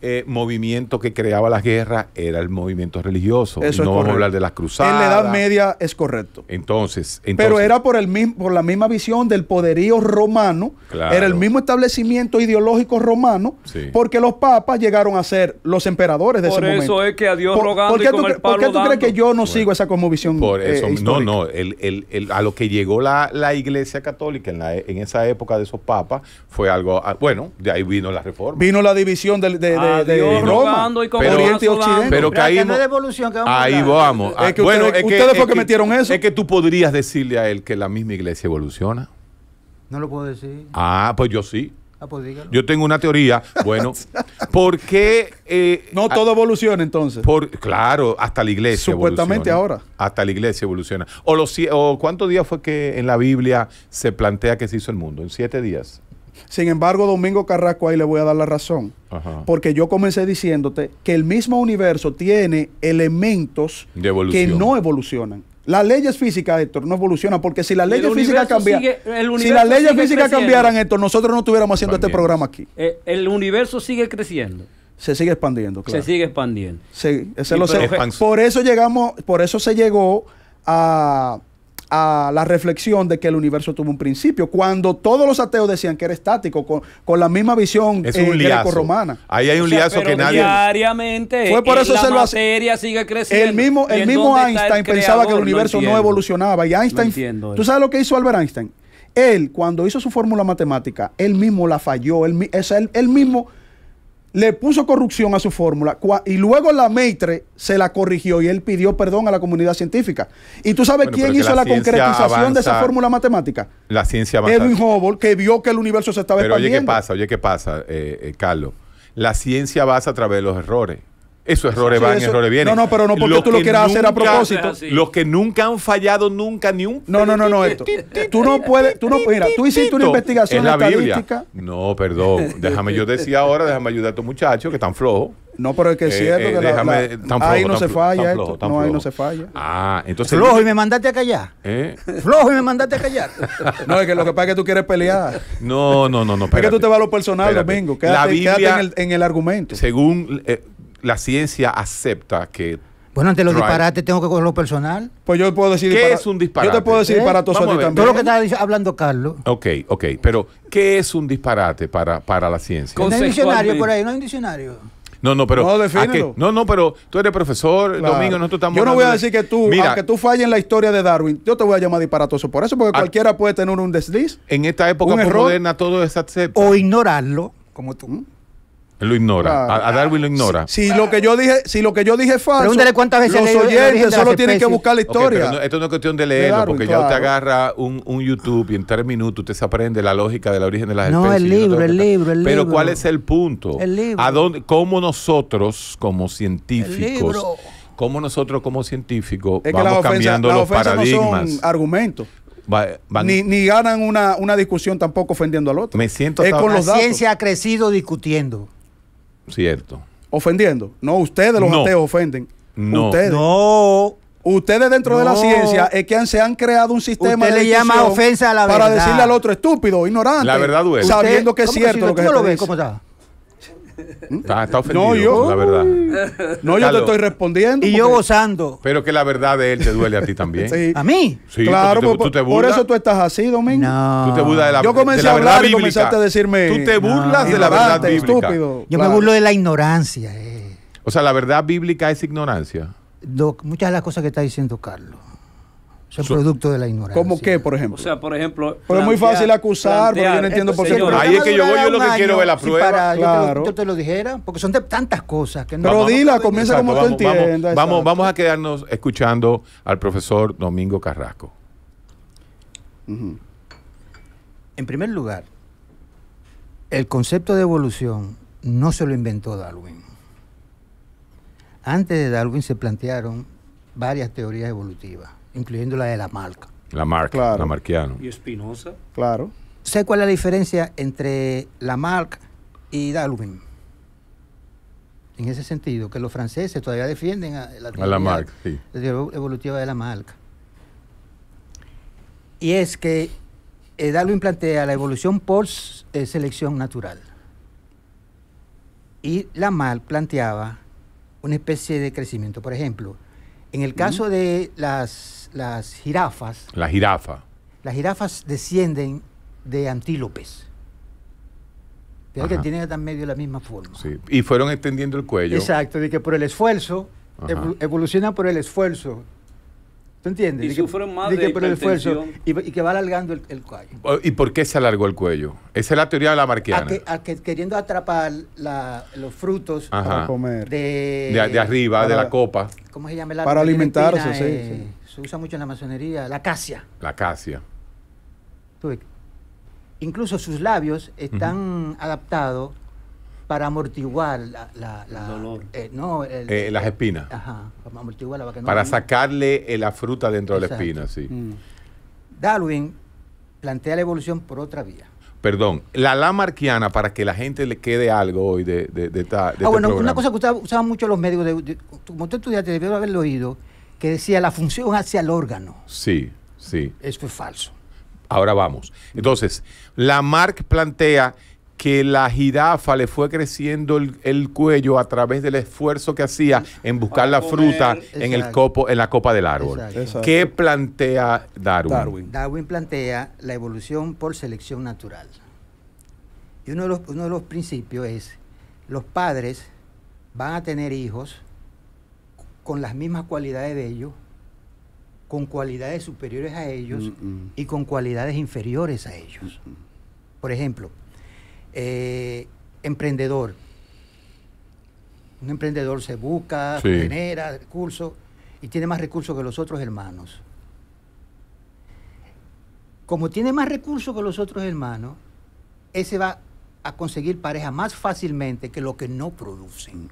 eh, movimiento que creaba las guerras era el movimiento religioso. Eso no vamos a hablar de las cruzadas. En la Edad Media es correcto. Entonces, pero era por el mismo, por la misma visión del poderío romano. Era el mismo establecimiento ideológico romano, porque los papas llegaron a ser los emperadores de ese momento. Por eso es que a Dios rogando qué, tú, ¿Por qué tú crees que yo no sigo esa conmovisión? Por eh, eso, no, no. El, a lo que llegó la, Iglesia Católica en, en, esa época de esos papas fue algo, ah, bueno, de ahí vino la reforma. Vino la división del de, Roma, pero, que ahí vamos. Es que ustedes, metieron eso. Es que tú podrías decirle a él que la misma iglesia evoluciona. No lo puedo decir. Ah, pues yo sí. Ah, pues yo tengo una teoría. Bueno, <laughs> ¿por qué. Eh, no todo evoluciona entonces. Por, claro, hasta la iglesia. Supuestamente ahora. Hasta la iglesia evoluciona. O, o cuántos días fue que en la Biblia se plantea que se hizo el mundo? ¿En siete días? Sin embargo, Domingo Carrasco ahí le voy a dar la razón. Porque yo comencé diciéndote que el mismo universo tiene elementos que no evolucionan. Las leyes físicas, Héctor, no evolucionan porque si las leyes físicas cambiaran, si las leyes físicas cambiaran, Héctor, nosotros no estuviéramos haciendo este programa aquí. Eh, el universo sigue creciendo. Se sigue expandiendo, claro. Se sigue expandiendo. por eso llegamos, por eso se llegó a a la reflexión de que el universo tuvo un principio, cuando todos los ateos decían que era estático, con, la misma visión es eh, romana Ahí hay un liazo que nadie... Diariamente fue por eso la sigue creciendo. El mismo, el mismo Einstein pensaba que el universo no, evolucionaba y Einstein... ¿Tú sabes lo que hizo Albert Einstein? Él, cuando hizo su fórmula matemática, él mismo la falló, él, él mismo le puso corrupción a su fórmula y luego la Maitre se la corrigió y él pidió perdón a la comunidad científica. ¿Y tú sabes quién hizo la, concretización de esa fórmula matemática? La ciencia avanza. Edwin Hubble, que vio que el universo se estaba Pero Oye, ¿qué pasa? Oye, ¿qué pasa, eh, eh, Carlos? La ciencia avanza a través de los errores. Eso errores van, errores vienen. No, no, pero no porque tú lo quieras hacer a propósito. Los que nunca han fallado nunca ni un. No, no, no, no, esto. Tú no puedes, tú no, mira, tú hiciste una investigación estadística. No, perdón. Déjame yo decir ahora, déjame ayudar a tu muchacho que están flojos. No, pero es que es eh, cierto eh, que déjame, ahí no se falla esto. no, ahí no se falla. Ah, entonces. Flojo y me mandaste a callar. ¿Eh? Flojo y me mandaste a callar. no, es que lo que pasa es que tú quieres pelear. No, no, no, no. Es que tú te vas a lo personal, Domingo. Quédate, la Biblia, quédate en, el, argumento. Según eh, la ciencia acepta que bueno, ante los disparates tengo que lo personal. Pues yo puedo decir. ¿Qué es un disparate? Yo te puedo decir ¿Eh? a, ti también. Todo lo que está hablando Carlos. Ok, ok. Pero, ¿qué es un disparate para, para la ciencia? No hay un diccionario por ahí, no hay un diccionario. No, no, pero. No, no, no, pero tú eres profesor, Domingo no nosotros estamos. Yo no voy a decir que tú, Mira, que tú falles en la historia de Darwin, yo te voy a llamar disparatoso por eso, porque ah. cualquiera puede tener un desliz. En esta época pues moderna todo es acepto. O ignorarlo, como tú. ¿Mm? lo ignora. A, Darwin lo ignora. Si, lo que yo dije, si lo que yo dije es falso, Pregúntale cuántas veces los oyentes solo tienen que buscar la historia. esto no es cuestión de leerlo, porque ya usted agarra un, un, YouTube y en tres minutos usted se aprende la lógica De la origen de las especies. no, el libro, el libro, el libro. Pero ¿cuál es el punto? El libro. ¿A dónde, ¿Cómo nosotros, como científicos... ¿Cómo nosotros como científicos vamos cambiando los paradigmas? No son argumentos. Va, ni, ni, ganan una, una discusión tampoco ofendiendo al otro. Me siento con la ciencia ha crecido discutiendo. Cierto. Ofendiendo. No, ustedes los ateos ofenden. No. Ustedes. No. Ustedes dentro de la ciencia es que se han creado un sistema Usted le llama ofensa a la verdad. para decirle al otro estúpido, ignorante. La verdad duele. Sabiendo que es cierto lo que, ¿Mm? Ah, está, ofendido, no, yo, la verdad. No, yo le te estoy respondiendo. Y yo gozando. Pero que la verdad de él te duele a ti también. <laughs> ¿A mí? claro, por, eso tú estás así, Domingo. No. Tú te burlas de la Yo comencé a hablar y comenzaste a decirme... Tú te burlas de la verdad bíblica. Estúpido, yo me burlo de la ignorancia. Eh. O sea, la verdad bíblica es ignorancia. muchas de las cosas que está diciendo Carlos. Son producto de la ignorancia. ¿Cómo qué, por ejemplo? O sea, por ejemplo. Pero es muy fácil acusar, porque yo no entiendo por qué. Ahí es que yo voy, yo lo que quiero es la prueba. para, claro. yo, te, lo dijera, porque son de tantas cosas que no. Pero dila, comienza como vamos, tú vamos, Vamos, a quedarnos escuchando al profesor Domingo Carrasco. En primer lugar, el concepto de evolución no se lo inventó Darwin. Antes de Darwin se plantearon varias teorías evolutivas incluyendo la de Lamarck... marca. La marca, ¿Y Espinosa? Claro. Sé cuál es la diferencia entre ...Lamarck y Darwin? En ese sentido, que los franceses todavía defienden a la, a evolutiva de Lamarck... Y es que eh, Darwin plantea la evolución por eh, selección natural. Y Lamarck planteaba una especie de crecimiento. Por ejemplo, en el caso de las, jirafas. La jirafa. Las jirafas descienden de antílopes. Pero que tienen tan medio la misma forma. Sí. Y fueron extendiendo el cuello. Exacto, de que por el esfuerzo, evolucionan por el esfuerzo ¿Tú entiendes? Y, que, de, esfuerzo y, que va alargando el, cuello. Oh, ¿Y por qué se alargó el cuello? Esa es la teoría de la marquiana. que, queriendo atrapar los frutos para comer. De, arriba, de la copa. ¿Cómo se llama la Para alimentarse, eh, sí, Se usa mucho en la masonería, la acacia. La acacia. Incluso sus labios están adaptados para amortiguar eh, eh, las espinas. para para sacarle eh, la fruta dentro de la espina, sí. Mm. Darwin plantea la evolución por otra vía. Perdón, la lamarquiana, para que la gente le quede algo hoy de, de, ah, este bueno, una cosa que usaban mucho los médicos, como tú estudiaste, debió haberlo oído, que decía la función hacia el órgano. Sí, sí. Eso es falso. Ahora vamos. Entonces, Lamarck plantea que la jirafa le fue creciendo el, cuello a través del esfuerzo que hacía en buscar la fruta en, el copo, en la copa del árbol. ¿Qué plantea Darwin? Darwin? plantea la evolución por selección natural. Y uno de, los, uno de los principios es, los padres van a tener hijos con las mismas cualidades de ellos, con cualidades superiores a ellos mm, mm. y con cualidades inferiores a ellos. Mm, por ejemplo, eh, emprendedor. Un emprendedor se busca, genera recursos y tiene más recursos que los otros hermanos. Como tiene más recursos que los otros hermanos, ese va a conseguir pareja más fácilmente que lo que no producen.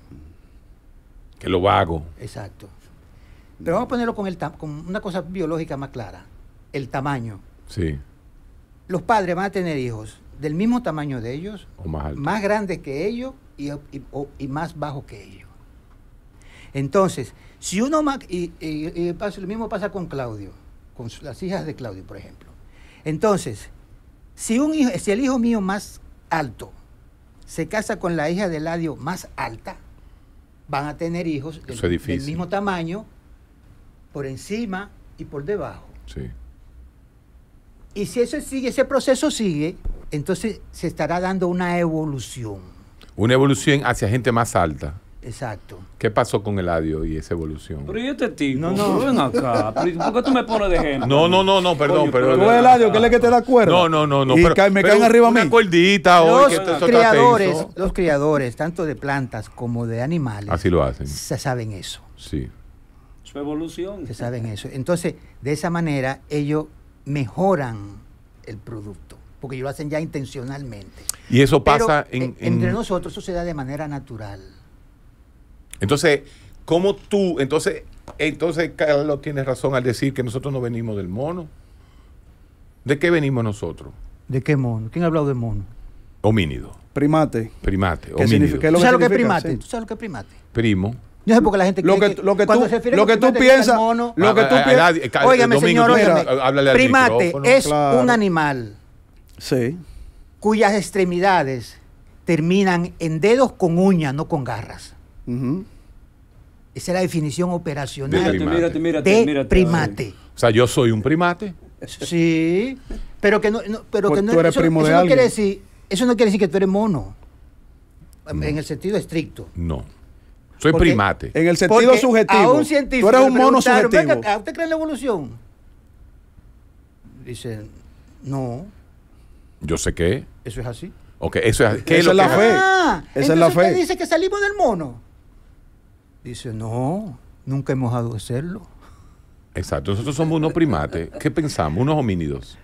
Que lo vago. Exacto. Pero vamos a ponerlo con, el con una cosa biológica más clara, el tamaño. Sí. Los padres van a tener hijos del mismo tamaño de ellos, más, grande que ellos y, más bajo que ellos. Entonces, si uno más, y, lo mismo pasa con Claudio, con las hijas de Claudio, por ejemplo. Entonces, si, un hijo, si el hijo mío más alto se casa con la hija de Ladio más alta, van a tener hijos del, mismo tamaño, por encima y por debajo. Sí. Y si eso sigue, ese proceso sigue, entonces se estará dando una evolución. Una evolución hacia gente más alta. Exacto. ¿Qué pasó con el adio y esa evolución? Pero yo te este no, no. ven acá. ¿Por qué tú me pones de gente? No, no, no, no, perdón, perdón. pero. el adio, ¿qué es que te da cuerda? No, no, no, no. me caen arriba a mí. cuerdita Los creadores, los criadores, tanto de plantas como de animales. Así lo hacen. Se saben eso. Sí. Su evolución. Se saben eso. Entonces, de esa manera, ellos mejoran el producto porque lo hacen ya intencionalmente. Y eso pasa eh, entre nosotros, eso se da de manera natural. Entonces, ¿cómo tú? Entonces, entonces Carlos tienes razón al decir que nosotros no venimos del mono. ¿De qué venimos nosotros? ¿De qué mono? ¿Quién ha hablado de mono? Homínido. Primate. Primate. homínido. sabes lo que es primate? sabes lo que Primo. Yo sé porque la gente que, tú, piensas, lo que tú piensas. señor, Primate es un animal sí. cuyas extremidades terminan en dedos con uñas, no con garras. Esa es la definición operacional de primate. O sea, yo soy un primate. Sí, pero que no, pero pues que no, eso, no quiere decir, eso no quiere decir que tú eres mono. En el sentido estricto. No. Soy primate. En el sentido subjetivo. A tú eres un mono subjetivo. ¿Usted cree en la evolución? Dice, no. Yo sé que. Eso es así. eso es, ¿qué es, la fe. Esa es la fe. dice que salimos del mono. Dice, no, nunca hemos dejado de serlo. Exacto, nosotros somos unos primates. ¿Qué pensamos? Unos homínidos.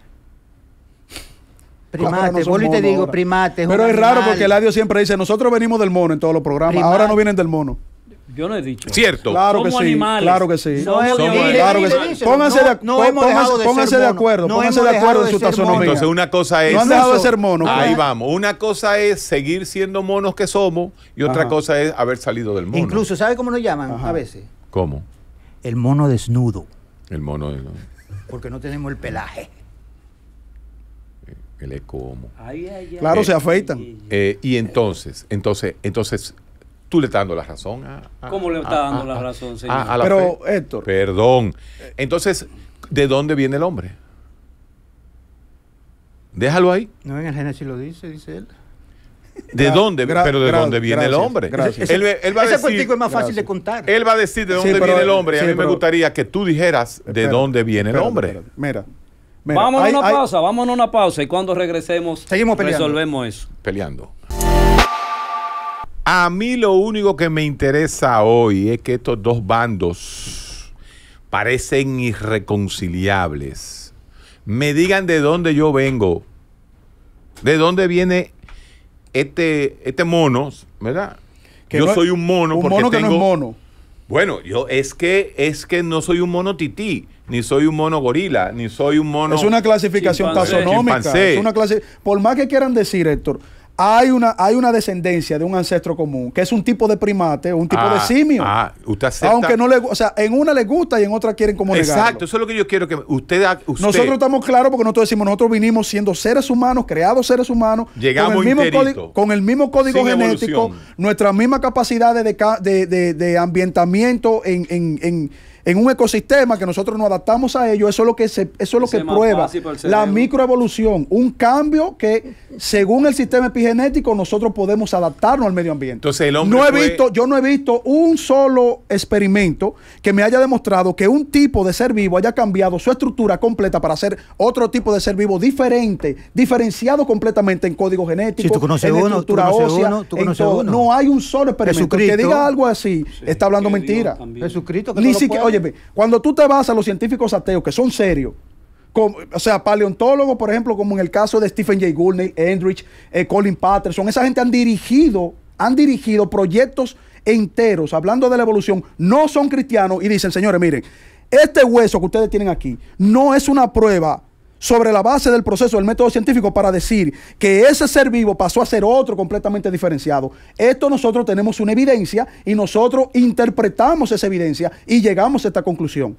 Primates, no te digo, primates. Pero es raro porque el adiós siempre dice, nosotros venimos del mono en todos los programas, ahora no vienen del mono. Yo no he dicho. Cierto. Claro que sí. Animales. Claro que sí. No, claro que Pónganse, de, pónganse, de, acuerdo. pónganse de acuerdo en su taxonomía. Entonces, una cosa es. No han dejado de ser monos. Ahí vamos. Una cosa es seguir siendo monos que somos y otra cosa es haber salido del mono. Incluso, ¿sabe cómo nos llaman a veces? ¿Cómo? El mono desnudo. El mono desnudo. Porque no tenemos el pelaje. El eh, eco homo. claro, se afeitan. Eh, y entonces, entonces, entonces, tú le estás dando la razón a... ¿Cómo le estás dando la razón, señor? Pero, Héctor... Perdón. Entonces, ¿de dónde viene el hombre? Déjalo ahí. No, en el Génesis lo dice, dice él. ¿De dónde? Pero ¿de dónde viene el hombre? Gracias. Él, es más fácil de contar. Él va a decir de dónde viene el hombre. y a mí me gustaría que tú dijeras de dónde viene el hombre. mira, Vamos a una pausa, vamos a una pausa. Y cuando regresemos, Seguimos resolvemos eso. Peleando. A mí lo único que me interesa hoy es que estos dos bandos parecen irreconciliables. Me digan de dónde yo vengo, de dónde viene este, este mono, ¿verdad? Que yo soy un mono. Un mono que no es mono. Bueno, yo es que es que no soy un mono tití, ni soy un mono gorila, ni soy un mono. Es una clasificación taxonómica. Es una clase. Por más que quieran decir, Héctor, hay una, hay una descendencia de un ancestro común, que es un tipo de primate, un tipo de ah, simio. Ah, usted Aunque no le o sea, en una le gusta y en otra quieren como Exacto, eso es lo que yo quiero que usted, Nosotros estamos claros porque nosotros decimos, nosotros vinimos siendo seres humanos, creados seres humanos, Llegamos con el mismo, código, con el mismo código genético, nuestras mismas capacidades de, ambientamiento en, un ecosistema que nosotros nos adaptamos a ello, eso es lo que eso lo que prueba la microevolución, un cambio que según el sistema epigenético, nosotros podemos adaptarnos al medio ambiente. Entonces, el no he visto, yo no he visto un solo experimento que me haya demostrado que un tipo de ser vivo haya cambiado su estructura completa para ser otro tipo de ser vivo diferente, diferenciado completamente en código genético, si tú conoces uno, tú conoces No hay un solo experimento que diga algo así, está hablando mentira. Jesucristo, que Ni siquiera, Oye, cuando tú te vas a los científicos ateos que son serios, o sea, paleontólogos, por ejemplo, como en el caso de Stephen Jay Gould, Endrich, eh, Colin Patterson, esa gente han dirigido, han dirigido proyectos enteros hablando de la evolución, no son cristianos y dicen, señores, miren, este hueso que ustedes tienen aquí no es una prueba sobre la base del proceso del método científico para decir que ese ser vivo pasó a ser otro completamente diferenciado. Esto nosotros tenemos una evidencia y nosotros interpretamos esa evidencia y llegamos a esta conclusión.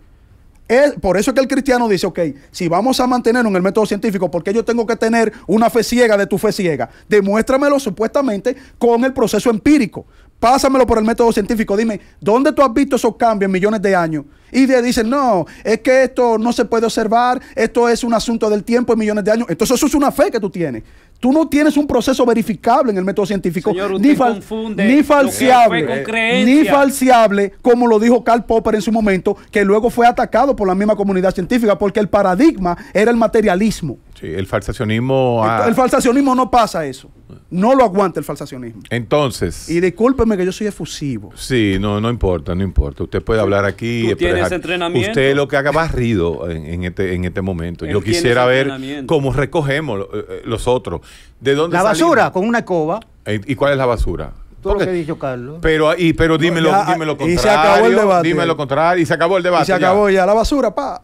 Es, por eso es que el cristiano dice, ok, si vamos a mantenernos en el método científico, ¿por qué yo tengo que tener una fe ciega de tu fe ciega? Demuéstramelo supuestamente con el proceso empírico pásamelo por el método científico, dime, ¿dónde tú has visto esos cambios en millones de años? Y dicen, no, es que esto no se puede observar, esto es un asunto del tiempo en millones de años. Entonces eso es una fe que tú tienes. Tú no tienes un proceso verificable en el método científico, Señor, ni, fal ni, falseable, eh, ni falseable, como lo dijo Karl Popper en su momento, que luego fue atacado por la misma comunidad científica, porque el paradigma era el materialismo. Sí, el falsacionismo... el falsacionismo no pasa eso no lo aguanta el falsacionismo. Entonces. Y discúlpeme que yo soy efusivo. Sí, no, no importa, no importa. Usted puede hablar aquí. ¿Tú eh, Usted lo que haga barrido en, este, en este momento. Yo quisiera ver cómo recogemos eh, eh, los otros. ¿De dónde La basura, con una escoba. ¿Y cuál es la basura? Todo lo que dijo Carlos. Pero, y, pero dímelo, dímelo contrario. Y se acabó el debate. Dímelo contrario. Y se acabó el debate. se acabó ya, la basura, pa.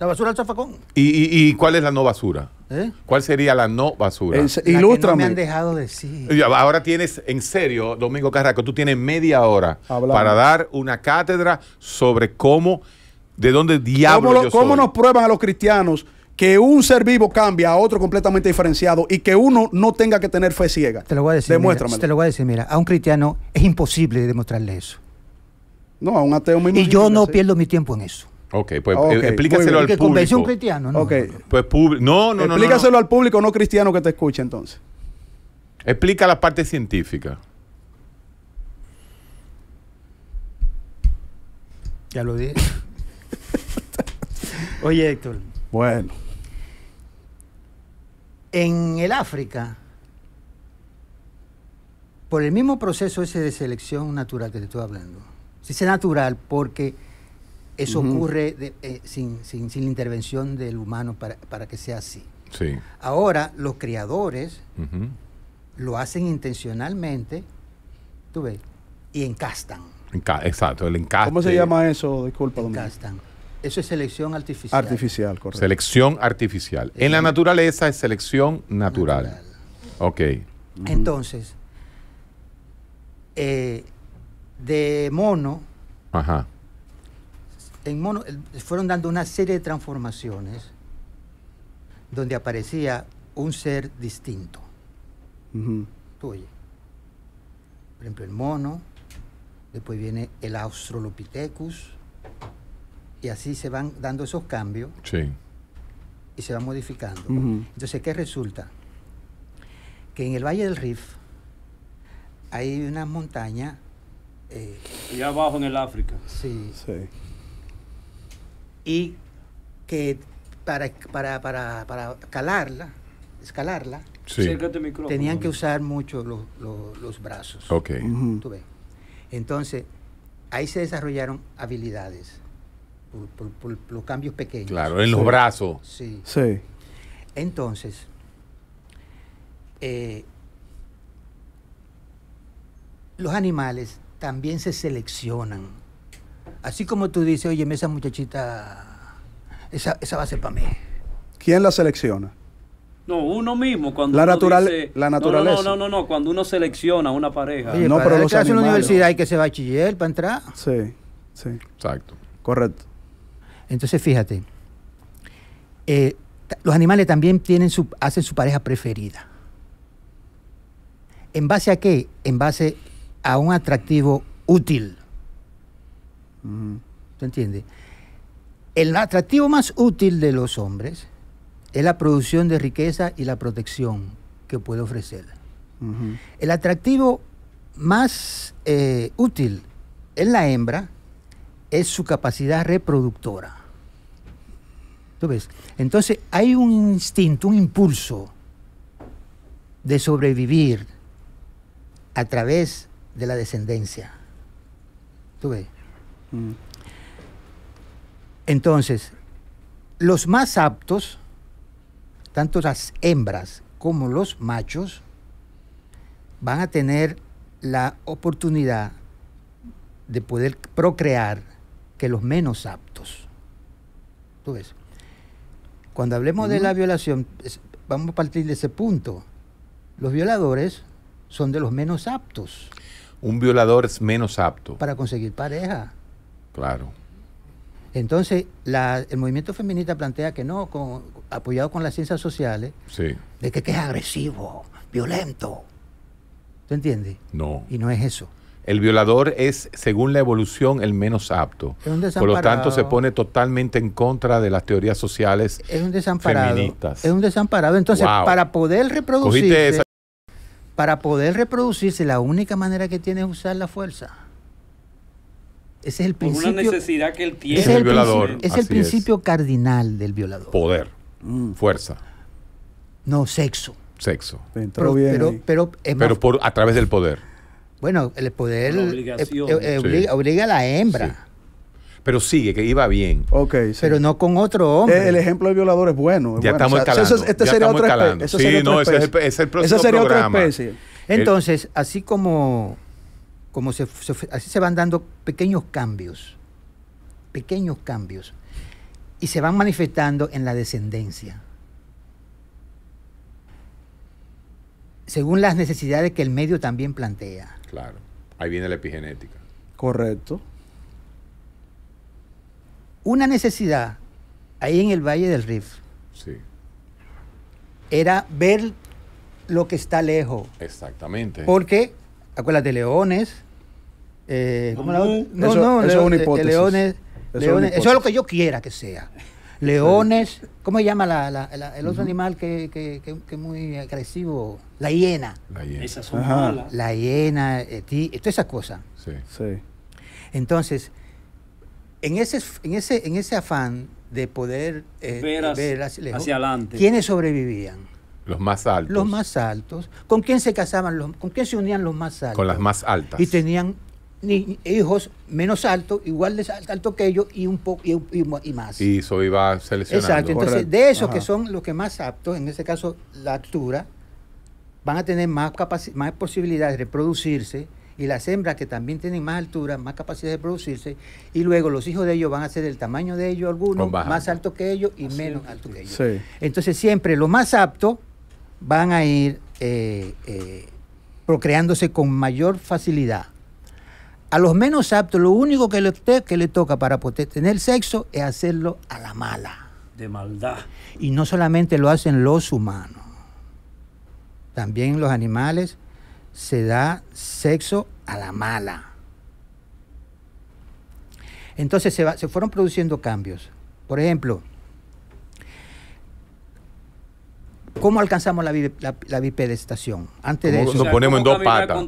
La basura al zafacón. ¿Y, cuál es la no basura? ¿Eh? ¿Cuál sería la no basura? Es, me han dejado decir. Ahora tienes, en serio, Domingo Carraco, tú tienes media hora para dar una cátedra sobre cómo, de dónde diablos. ¿Cómo, nos prueban a los cristianos? que un ser vivo cambia a otro completamente diferenciado y que uno no tenga que tener fe ciega. Te lo voy a decir. demuéstrame te lo voy a decir, mira, a un cristiano es imposible demostrarle eso. No, a un ateo mismo. Y yo no pierdo mi tiempo en eso. Ok, pues ah, eh, explícaselo al público. un cristiano, ¿no? Okay. Pues no, no, no. Explícaselo al público no cristiano que te escucha entonces. Explica la parte científica. Ya lo dije. <laughs> Oye, Héctor. Bueno. En el África, por el mismo proceso ese de selección natural que te estoy hablando, se dice natural porque eso ocurre eh, sin, intervención del humano para, que sea así. Sí. Ahora, los criadores lo hacen intencionalmente, tú ves, y encastan. exacto, el encaste. ¿Cómo se llama eso? Disculpa, Encastan. eso es selección artificial. Artificial, correcto. Selección artificial. En la naturaleza es selección natural. natural. Ok. Entonces, eh, de mono, Ajá mono, fueron dando una serie de transformaciones donde aparecía un ser distinto. Tú oye. Por ejemplo, el mono, después viene el Australopithecus, y así se van dando esos cambios. Y se van modificando. Entonces, ¿qué resulta? Que en el Valle del Rif hay una montaña. Eh, y abajo en el África. Sí. sí y que para, para, para, para calarla, escalarla, tenían que usar mucho los, los, brazos. Entonces, ahí se desarrollaron habilidades por, por, los cambios pequeños. Claro, en los brazos. Sí. Entonces, eh, los animales también se seleccionan así como tú dices, oye, esa muchachita, esa, esa va a ser para mí. ¿Quién la selecciona? No, uno mismo. Cuando la, uno la naturaleza. No no, no, no, cuando uno selecciona una pareja. no, pero los una universidad hay que se bachiller para entrar. Sí, sí. Exacto. Correcto. Entonces, fíjate, eh, los animales también tienen su, hacen su pareja preferida. ¿En base a qué? En base a un atractivo útil. ¿Se entiende? El atractivo más útil de los hombres es la producción de riqueza y la protección que puede ofrecer. El atractivo más eh, útil en la hembra es su capacidad reproductora. ¿Tú ves? Entonces hay un instinto, un impulso de sobrevivir a través de la descendencia. ¿Tú ves? Mm. Entonces, los más aptos, tanto las hembras como los machos, van a tener la oportunidad de poder procrear que los menos aptos. ¿Tú ves? Cuando hablemos de la violación, vamos a partir de ese punto. Los violadores son de los menos aptos. Un violador es menos apto. Para conseguir pareja. Claro. Entonces, el movimiento feminista plantea que no, apoyado con las ciencias sociales, de que, es agresivo, violento. ¿Tú entiendes? No. Y no es eso. El violador es, según la evolución, el menos apto. Es un Por lo tanto, se pone totalmente en contra de las teorías sociales es un desamparado, feministas. Es un desamparado. Entonces, para poder reproducirse, para poder reproducirse, la única manera que tiene es usar la fuerza. Ese es el principio. Por una necesidad que él tiene. es el, violador. Es el principio cardinal del violador. Poder. Mm. Fuerza. No, sexo. Sexo. Pero, pero, pero, por, a través del poder. Bueno, el poder eh, obliga, eh, eh, obliga, a la hembra. Pero sigue, que iba bien. okay Pero no con otro hombre. El, ejemplo del violador es bueno. ya bueno. estamos este escalando. Eso, sería otra especie. sí, no, ese es el, es sería otra especie. Entonces, así como como se, así se van dando pequeños cambios, pequeños cambios, y se van manifestando en la descendencia. Según las necesidades que el medio también plantea. Claro, ahí viene la epigenética. Correcto. Una necesidad ahí en el Valle del Rif sí. era ver lo que está lejos. Exactamente. Porque acuérdate, Leones. Eh, ¿cómo la No, no, es una eh, hipótesis. Leones, eso, Leones, es eso es lo que yo quiera que sea. Leones, ¿cómo se llama el otro animal que es que, que, muy agresivo? La hiena. La hiena. Esas son malas. La hiena, eh, todas esas cosas. Sí. sí. Entonces, en ese, en ese, en ese afán de poder eh, ver, hacia adelante. ¿Quiénes sobrevivían? Los más altos. Los más altos. ¿Con quién se casaban los, con quién se unían los más altos? Con las más altas. Y tenían hijos menos altos, igual de alto que ellos y un poco y, más. Y eso iba seleccionando. Exacto. Entonces, de esos que son los que más aptos, en este caso la altura, van a tener más más posibilidades de reproducirse y las hembras que también tienen más altura, más capacidad de reproducirse y luego los hijos de ellos van a ser del tamaño de ellos algunos, más alto que ellos y menos alto que ellos. Entonces siempre lo más apto van a ir eh, eh, procreándose con mayor facilidad. A los menos aptos, lo único que le, toca para poder tener sexo es hacerlo a la mala. De maldad. Y no solamente lo hacen los humanos, también los animales se da sexo a la mala. Entonces se fueron produciendo cambios. Por ejemplo, ¿Cómo alcanzamos la, bipedestación? Antes de eso. Nos ponemos en dos patas.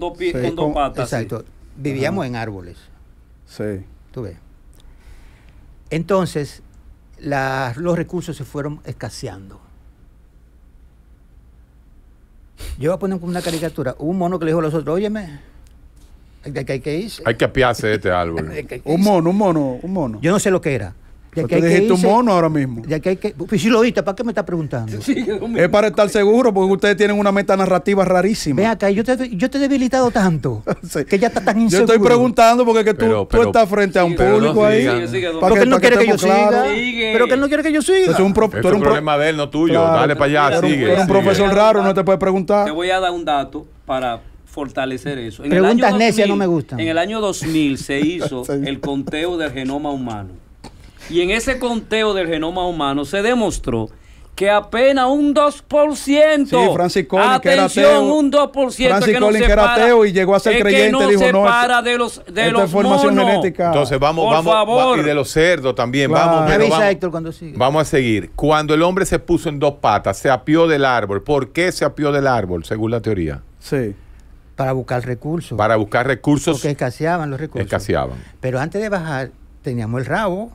Exacto. Vivíamos en árboles. Sí. Entonces, los recursos se fueron escaseando. Yo voy a poner una caricatura. Hubo un mono que le dijo a los otros, óyeme, hay que, hay que Hay que apiarse de este árbol. <laughs> un mono, un mono, un mono. Yo no sé lo que era. Ya pues que, hay que un mono ahora mismo. Ya que hay que. Pues, si lo oíste, ¿para qué me estás preguntando? es para estar seguro, porque ustedes tienen una meta narrativa rarísima. Ve acá, yo te, yo te he debilitado tanto <laughs> que ya está tan inseguro. Yo estoy preguntando porque que tú, tú estás frente a un público ahí. porque él no quiere que, yo siga. Pero que él no quiere que yo siga. Es un, problema de él, no tuyo. Dale para allá, sigue. un profesor raro, no te puede preguntar. Te voy a dar un dato para fortalecer eso. Preguntas necias no me gustan. En el año 2000 se <laughs> hizo el conteo del genoma humano. Y en ese conteo del genoma humano se demostró que apenas un 2%. Sí, era un 2%. y llegó a ser creyente, no. de los, de Entonces, vamos, vamos. y de los cerdos también. Vamos, vamos, vamos a seguir. Cuando el hombre se puso en dos patas, se apió del árbol. ¿Por qué se apió del árbol, según la teoría? Sí. Para buscar recursos. Para buscar recursos. Porque escaseaban los recursos. Escaseaban. Pero antes de bajar, teníamos el rabo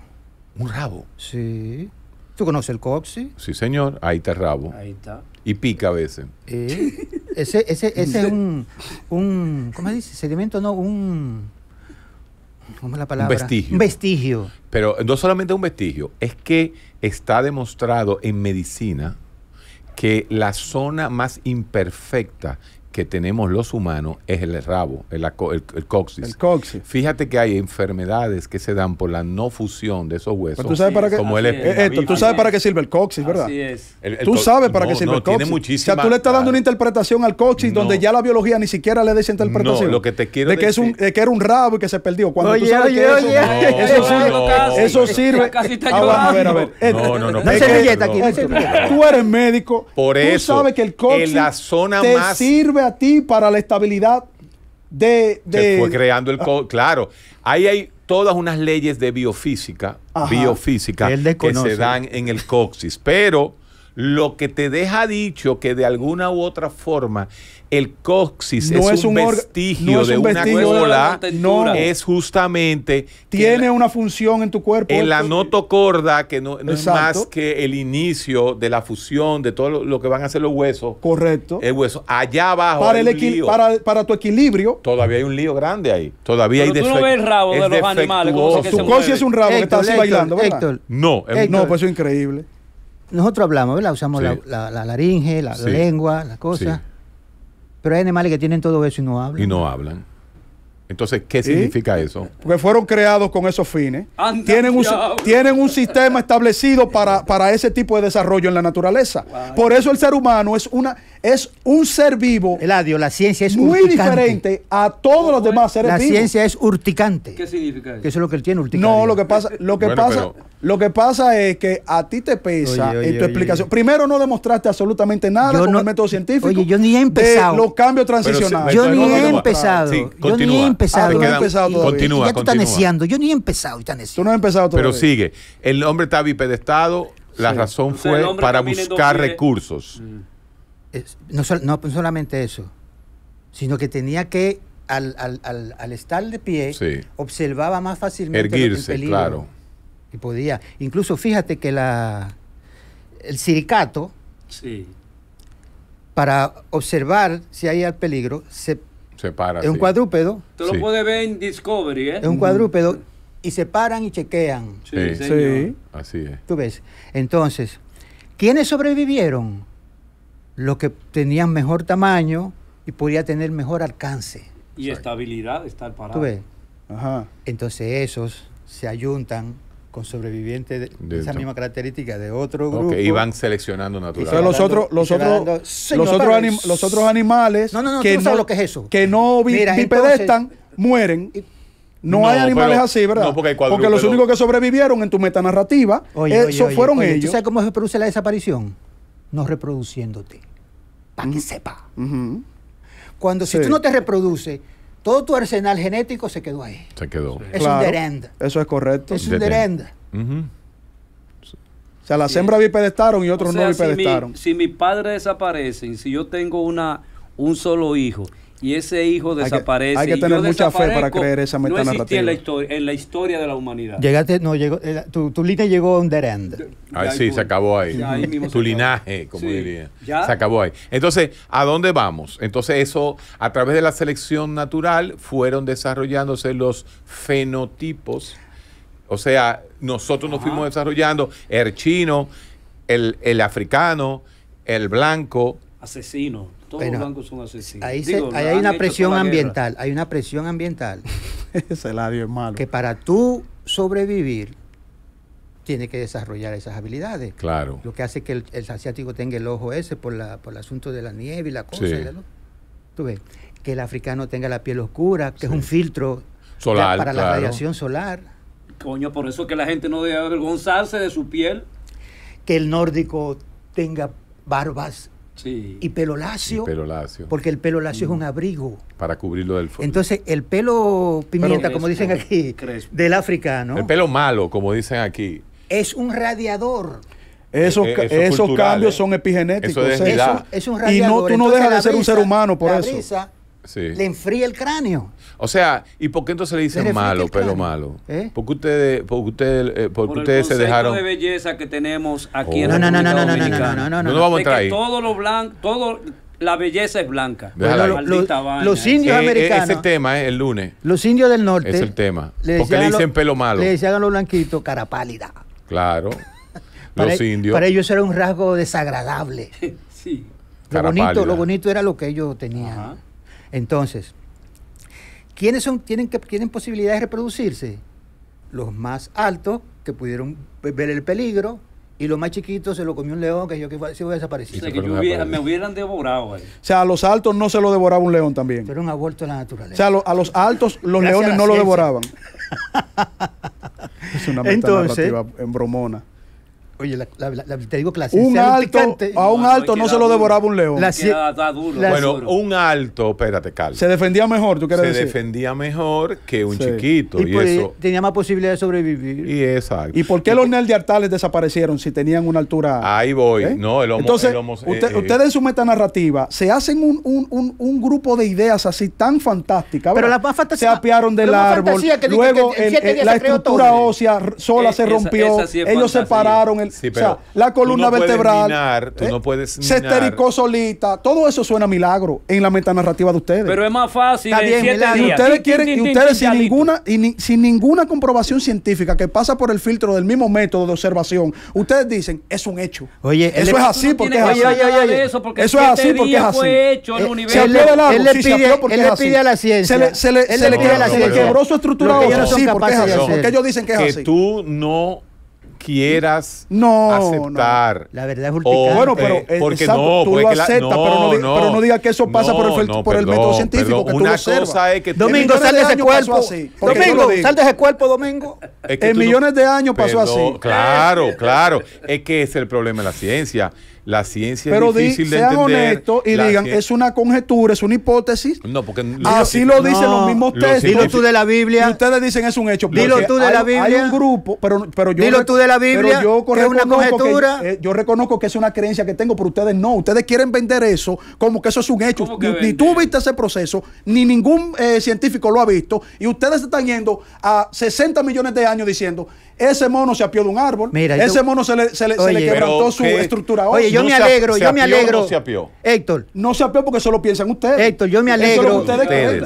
un rabo. Sí. ¿Tú conoces el coxi? Sí, señor. Ahí está el rabo. Ahí está. Y pica a veces. Ese, ese, ese es un, un. ¿Cómo se dice? Sedimento, no, un. ¿Cómo es la palabra? Un vestigio. Un vestigio. Pero no solamente un vestigio, es que está demostrado en medicina que la zona más imperfecta que tenemos los humanos es el rabo, el, el, coxis. el, Fíjate que hay enfermedades que se dan por la no fusión de esos pues, huesos. tú sabes para qué, como el, tú sabes para qué sirve el coxis, ¿verdad? Así es. tú sabes para qué sirve el coxis. o sea, tú le estás dando una interpretación al coxis donde ya la biología ni siquiera le da esa interpretación. lo que te quiero de Que es un, que era un rabo y que se perdió. Cuando tú sabes que eso, sirve. Ah, no, no, no. Tú eres médico. Por eso. Tú sabes que el coxis te sirve a ti para la estabilidad de... fue creando el... Ah. claro, ahí hay todas unas leyes de biofísica, biofísica que, que se dan en el coxis, pero lo que te deja dicho que de alguna u otra forma el coxis es, un, vestigio de una cola, no. es justamente... Tiene una función en tu cuerpo. En la notocorda, que no, es más que el inicio de la fusión de todo lo, que van a hacer los huesos. Correcto. El hueso. Allá abajo para, el Para, tu equilibrio. Todavía hay un lío grande ahí. Todavía hay tú no ves el rabo de los animales. Tu coxis es un rabo que está así bailando, ¿verdad? no, no, pues eso es increíble nosotros hablamos, ¿verdad? Usamos la, laringe, la, lengua, la cosa. Pero hay animales que tienen todo eso y no hablan. Y no hablan. Entonces, ¿qué significa eso? Porque fueron creados con esos fines. tienen, un, tienen un, sistema establecido para, ese tipo de desarrollo en la naturaleza. Por eso el ser humano es una, es un ser vivo. Eladio, la ciencia es muy diferente a todos los demás seres vivos. La ciencia es urticante. ¿Qué significa eso? Que eso es lo que él tiene, urticante. No, lo que pasa, lo que pasa, lo que pasa es que a ti te pesa en tu explicación. Primero no demostraste absolutamente nada con el método científico. Oye, yo ni he empezado. los cambios transicionales. yo, ni he empezado. yo ni he empezado. Yo he empezado. Continúa, Ya Yo ni he empezado y estás neciando. Tú no has empezado todavía. Pero sigue. El hombre está bipedestado. La razón fue para buscar recursos. Mm no, pues, solamente eso, sino que tenía que, al, estar de pie, observaba más fácilmente el peligro. Claro. Y podía. Incluso fíjate que la, el silicato, para observar si hay peligro, se, separa Es un cuadrúpedo. Tú lo puedes ver en Discovery, ¿eh? Es un cuadrúpedo mm. y se paran y chequean. Sí, sí. Así es. Tú ves. Entonces, ¿quiénes sobrevivieron? los que tenían mejor tamaño y podía tener mejor alcance. Y estabilidad, estar parado. Entonces esos se ayuntan con sobrevivientes de, esa misma característica de otro grupo. Porque y seleccionando naturalmente. los otros, los otros, los otros, los otros animales que, no lo que, es no bipedestan mueren. No, hay animales así, ¿verdad? porque, los únicos que sobrevivieron en tu metanarrativa, fueron ellos. ¿Tú sabes cómo se produce la desaparición? No reproduciéndote para que sepa. Cuando si tú no te reproduces, todo tu arsenal genético se quedó ahí. Se quedó. Es un derenda. Eso es correcto. Es un derenda. O sea, las hembras bipedestaron y otros no bipedestaron. Si, mi, mis padres desaparecen, si yo tengo una, un solo hijo y ese hijo desaparece. Hay que, tener mucha fe para creer esa meta no En la, historia, de la humanidad. Llegaste, no, llegó, eh, tu, tu, línea llegó a un dead end. sí, se acabó ahí. tu linaje, como diría. Se acabó ahí. Entonces, ¿a dónde vamos? Entonces, eso, a través de la selección natural, fueron desarrollándose los fenotipos. O sea, nosotros nos fuimos desarrollando el chino, el, el africano, el blanco. Asesino todos los bancos son asesinos. hay una presión ambiental, hay una presión ambiental. <laughs> Ese Que para tú sobrevivir, tiene que desarrollar esas habilidades. Claro. Lo que hace que el, asiático tenga el ojo ese por, el asunto de la nieve y la cosa. ¿Tú ves? Que el africano tenga la piel oscura, que es un filtro solar, para la radiación solar. Coño, por eso que la gente no debe avergonzarse de su piel. Que el nórdico tenga barbas y pelo lacio. Porque el pelo lacio es un mm. abrigo. Para cubrirlo del fuego. Entonces, el pelo pimienta, como dicen aquí, del África, ¿no? El pelo malo, como dicen aquí. Es un radiador. Esos, eh, esos cambios eh. son epigenéticos. es, un radiador. Y no, tú no dejas de ser un ser humano por eso le enfría el cráneo. O sea, ¿y por qué entonces le dicen malo, pelo malo? ¿Eh? Porque ustedes, porque ustedes, porque eh, por ustedes se dejaron. de belleza que tenemos aquí en la oh. no, no, no, no, no, no, no, no, no, no, vamos a entrar ahí. Todo lo blanco, todo la belleza es blanca. los indios americanos. Ese tema es eh, el lunes. Los indios del norte. Es el tema. Porque le dicen pelo malo. Le decían a los blanquitos cara pálida. Claro. <laughs> los e-, indios. Para ellos era un rasgo desagradable. <laughs> sí. Lo bonito, lo bonito, era lo que ellos tenían. Ajá. Entonces, ¿quiénes son, tienen, que, tienen posibilidad de reproducirse? Los más altos, que pudieron ver el peligro, y los más chiquitos se lo comió un león que yo que se a desaparecido. O que me hubieran devorado. Ahí. O sea, a los altos no se lo devoraba un león también. Pero un aborto de la naturaleza. O sea, a, los altos los leones no lo devoraban. <laughs> es una meta Entonces, en bromona. Oye, te digo clase. Un alto, a un alto no, se lo devoraba un león. bueno, un alto, espérate, Carlos. Se defendía mejor, tú quieres decir. Se defendía mejor que un chiquito. Y, eso. tenía más posibilidad de sobrevivir. Y exacto. ¿Y por qué los neandertales desaparecieron si tenían una altura? Ahí voy. ¿Eh? No, el homo, Entonces, eh, eh, ustedes en su metanarrativa se hacen un, un, grupo de ideas así tan fantásticas. Pero las más fantásticas. Se apiaron del árbol. Luego la estructura ósea sola se rompió. Ellos separaron el la columna vertebral. Eh, no puedes Se estericó solita. Todo eso suena milagro en la metanarrativa de ustedes. Pero es más fácil. Y ustedes quieren, que ustedes sin ninguna, y sin ninguna comprobación científica que pasa por el filtro del mismo método de observación, ustedes dicen, es un hecho. Oye, eso es así porque es así. Eso es así porque es así. él le del se porque es Él le pide a la ciencia. Se le quebró su estructura sí, porque es así. Porque ellos dicen que es así. Que tú no quieras no, aceptar. No. La verdad es urticante. O, bueno, pero no, tú lo aceptas, no, pero, no, no, pero no diga que eso pasa por el, por método científico. Que tú lo Domingo, sal de ese cuerpo. domingo, sal de ese cuerpo, Domingo. en millones de años pasó así. Claro, claro. Es que es el problema de la ciencia. La ciencia es difícil di, sean honestos y digan, es una conjetura, es una hipótesis. No, porque así lo dicen los mismos textos. Dilo tú de la Biblia. ustedes dicen es un hecho. Dilo tú de la Biblia. Hay un grupo, pero, pero yo. Dilo tú de la Biblia. Pero yo que una conjetura. Eh, yo reconozco que es una creencia que tengo, pero ustedes no. Ustedes quieren vender eso como que eso es un hecho. Ni, tú viste ese proceso, ni ningún eh, científico lo ha visto. Y ustedes están yendo a 60 millones de años diciendo ese mono se apió de un árbol. ese mono se le, se le, quebrantó su estructura Oye, yo me alegro, yo me alegro. se apió. Héctor. No se apió porque eso lo piensan ustedes. Héctor, yo me alegro.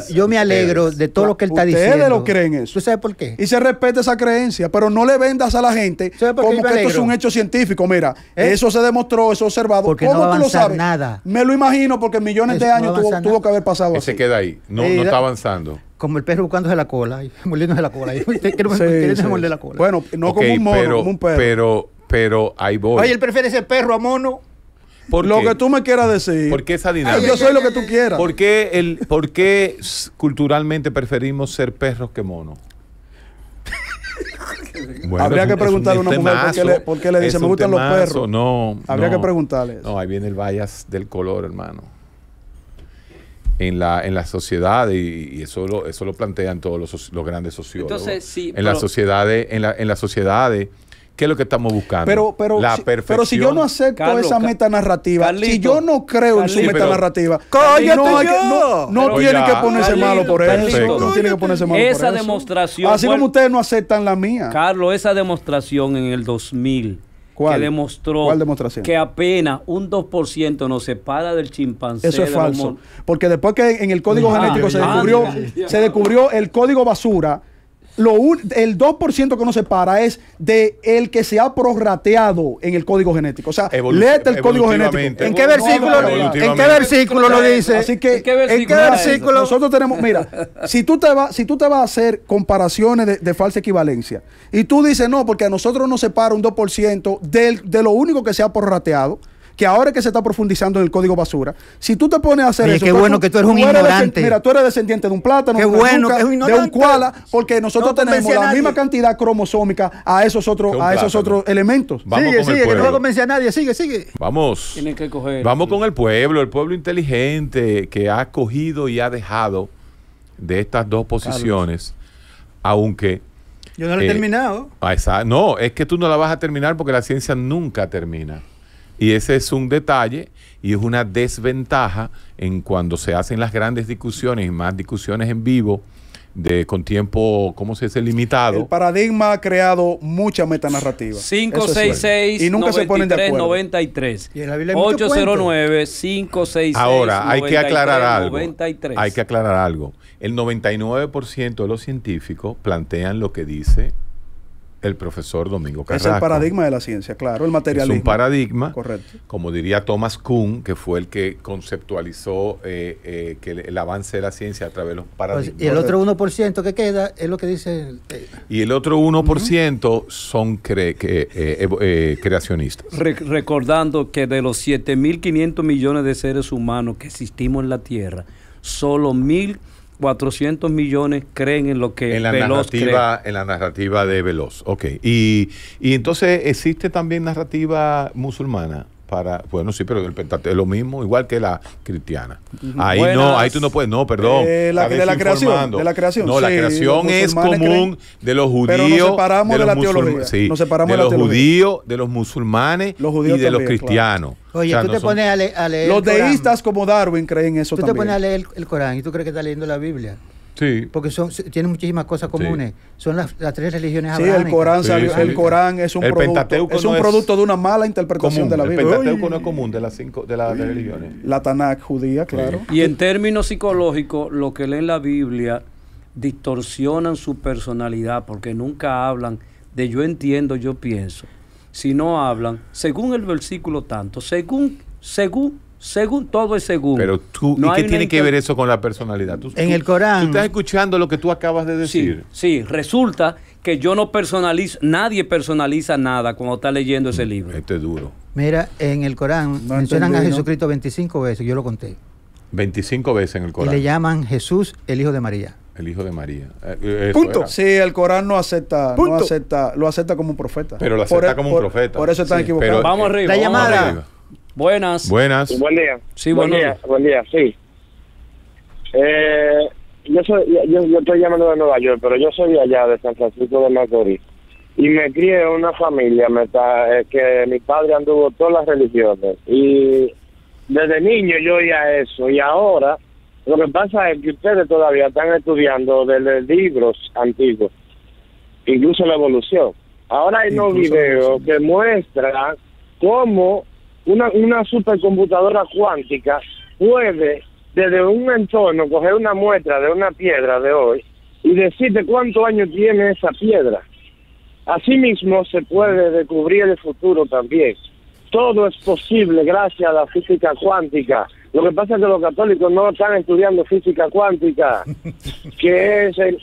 yo me alegro de todo lo que él está diciendo. Ustedes lo creen eso. ¿Tú sabes por qué? Y se respeta esa creencia, pero no le vendas a la gente como que esto es un hecho científico. Mira, ¿Eh? eso se demostró, eso observado. Porque ¿Cómo no tú lo sabes? Nada. Me lo imagino porque millones de años tuvo, que haber pasado. Se queda ahí, no, no está avanzando como el perro buscándose la cola, y <laughs> mordiéndose la cola. la cola. Bueno, no como un mono, como un perro. Pero, pero ahí voy. Oye, él prefiere ser perro a mono. lo que tú me quieras decir. Porque esa dinámica. yo soy lo que tú quieras. ¿Por qué, el, por qué culturalmente preferimos ser perros que monos? <laughs> Habría que preguntarle a una mujer por qué le, por qué le dice, me gustan los perros. No. Habría que preguntarle. Eso. No, ahí viene el vallas del color, hermano en la, en la sociedad y, eso, lo, eso lo plantean todos los, grandes sociólogos. en, las sociedades, en, la, en las sociedades, ¿qué es lo que estamos buscando? Pero, pero, la pero si yo no acepto esa metanarrativa, narrativa, si yo no creo en su metanarrativa, narrativa, no, no, que ponerse malo por eso. No que ponerse malo esa demostración. Así como ustedes no aceptan la mía. Carlos, esa demostración en el 2000 que demostró que apenas un 2% nos separa del chimpancé. Eso es falso. Porque después que en el código ah, genético se ah, se descubrió el código basura, lo el 2% que nos separa es de el que se ha prorrateado en el código genético. O sea, léete el código genético. ¿En qué versículo, lo dice? Así que, ¿en qué versículo? Nosotros tenemos, mira, si tú te vas si tú te vas a hacer comparaciones de, falsa equivalencia y tú dices, no, porque a nosotros nos separa un 2% de lo único que se ha prorrateado, que ahora que se está profundizando en el código basura, si tú te pones a hacer eso. bueno que un mira, tú eres descendiente de un plátano, de, un, cuala, porque nosotros tenemos la misma cantidad cromosómica a esos otros, a esos otros elementos. Vamos sigue, sigue, nadie, sigue, sigue. Vamos. Vamos con el pueblo, el pueblo inteligente que ha cogido y ha dejado de estas dos posiciones, aunque yo no lo he eh, terminado. Ah, no, es que tú no la vas a terminar porque la ciencia nunca termina. Y ese es un detalle y es una desventaja en cuando se hacen las grandes discusiones y más discusiones en vivo de con tiempo, ¿cómo se dice? Limitado. El paradigma ha creado mucha metanarrativa. 566 y nunca 93, se ponen de acuerdo. ¿Y 809 566 Ahora, hay que aclarar algo. Hay que aclarar algo. El 99% de los científicos plantean lo que dice el profesor Domingo Carrasco. Es el paradigma de la ciencia, claro, el materialismo. Es un paradigma, Correcto. como diría Thomas Kuhn, que fue el que conceptualizó eh, eh, que el, avance de la ciencia a través de los paradigmas. Pues, y el otro 1% que queda es lo que dice... Eh? Y el otro 1% son creacionistas. recordando que de los 7.500 millones de seres humanos que existimos en la Tierra, solo 1.000 400 millones creen en lo que en la Veloz narrativa, cree. En la narrativa de Veloz, ok. Y, y entonces, ¿existe también narrativa musulmana? para. Bueno, sí, pero el es lo mismo, igual que la cristiana. Ahí no, ahí tú no puedes, no, perdón. Eh, de la creación. De la creación. No, la creación es común de los judíos. nos separamos de, la teología. de, los judíos, de los musulmanes y de los cristianos. Oye, tú te pones a, leer. Los deístas como Darwin creen eso también. Tú te pones a leer el, el Corán y tú crees que estás leyendo la Biblia. Porque son, tienen muchísimas cosas comunes. Son las, tres religiones Sí, el Corán, sí, el Corán es un, producto, es un producto de una mala interpretación de la Biblia. El Pentateuco no es común de las cinco de las religiones. La Tanakh judía, claro. Y en términos psicológicos, lo que leen la Biblia distorsionan su personalidad porque nunca hablan de yo entiendo, yo pienso. Si no hablan, según el versículo tanto, según, según según todo es según. Pero tú, ¿y qué tiene que ver eso con la personalidad? en el Corán. Tú estás escuchando lo que tú acabas de decir. Sí, resulta que yo no personalizo, nadie personaliza nada cuando está leyendo ese mm, libro. Esto es duro. Mira, en el Corán mencionan a Jesucristo 25 veces, yo lo conté. 25 veces en el Corán. Y le llaman Jesús, el Hijo de María. El Hijo de María. Eh, eh, Punto. Sí, el Corán no acepta, no acepta, lo acepta como un profeta. Pero lo acepta e- como un profeta. Por eso están equivocados. Vamos eh, arriba. La vamos Arriba. Buenas. Buenas. Buen día. Sí, buen, día. Buen día, sí. Eh, yo, soy, yo, estoy llamando de Nueva York, pero yo soy de allá, de San Francisco de Macorís. Y me crié en una familia me está, eh, que mi padre anduvo todas las religiones. Y desde niño yo oía eso. Y ahora lo que pasa es que ustedes todavía están estudiando desde libros antiguos, incluso la evolución. Ahora hay unos videos que muestran cómo una, una supercomputadora cuántica puede desde un entorno coger una muestra de una piedra de hoy y decirte cuántos años tiene esa piedra. Asimismo, se puede descubrir el futuro también. Todo es posible gracias a la física cuántica. Lo que pasa es que los católicos no están estudiando física cuántica, <laughs> que es el...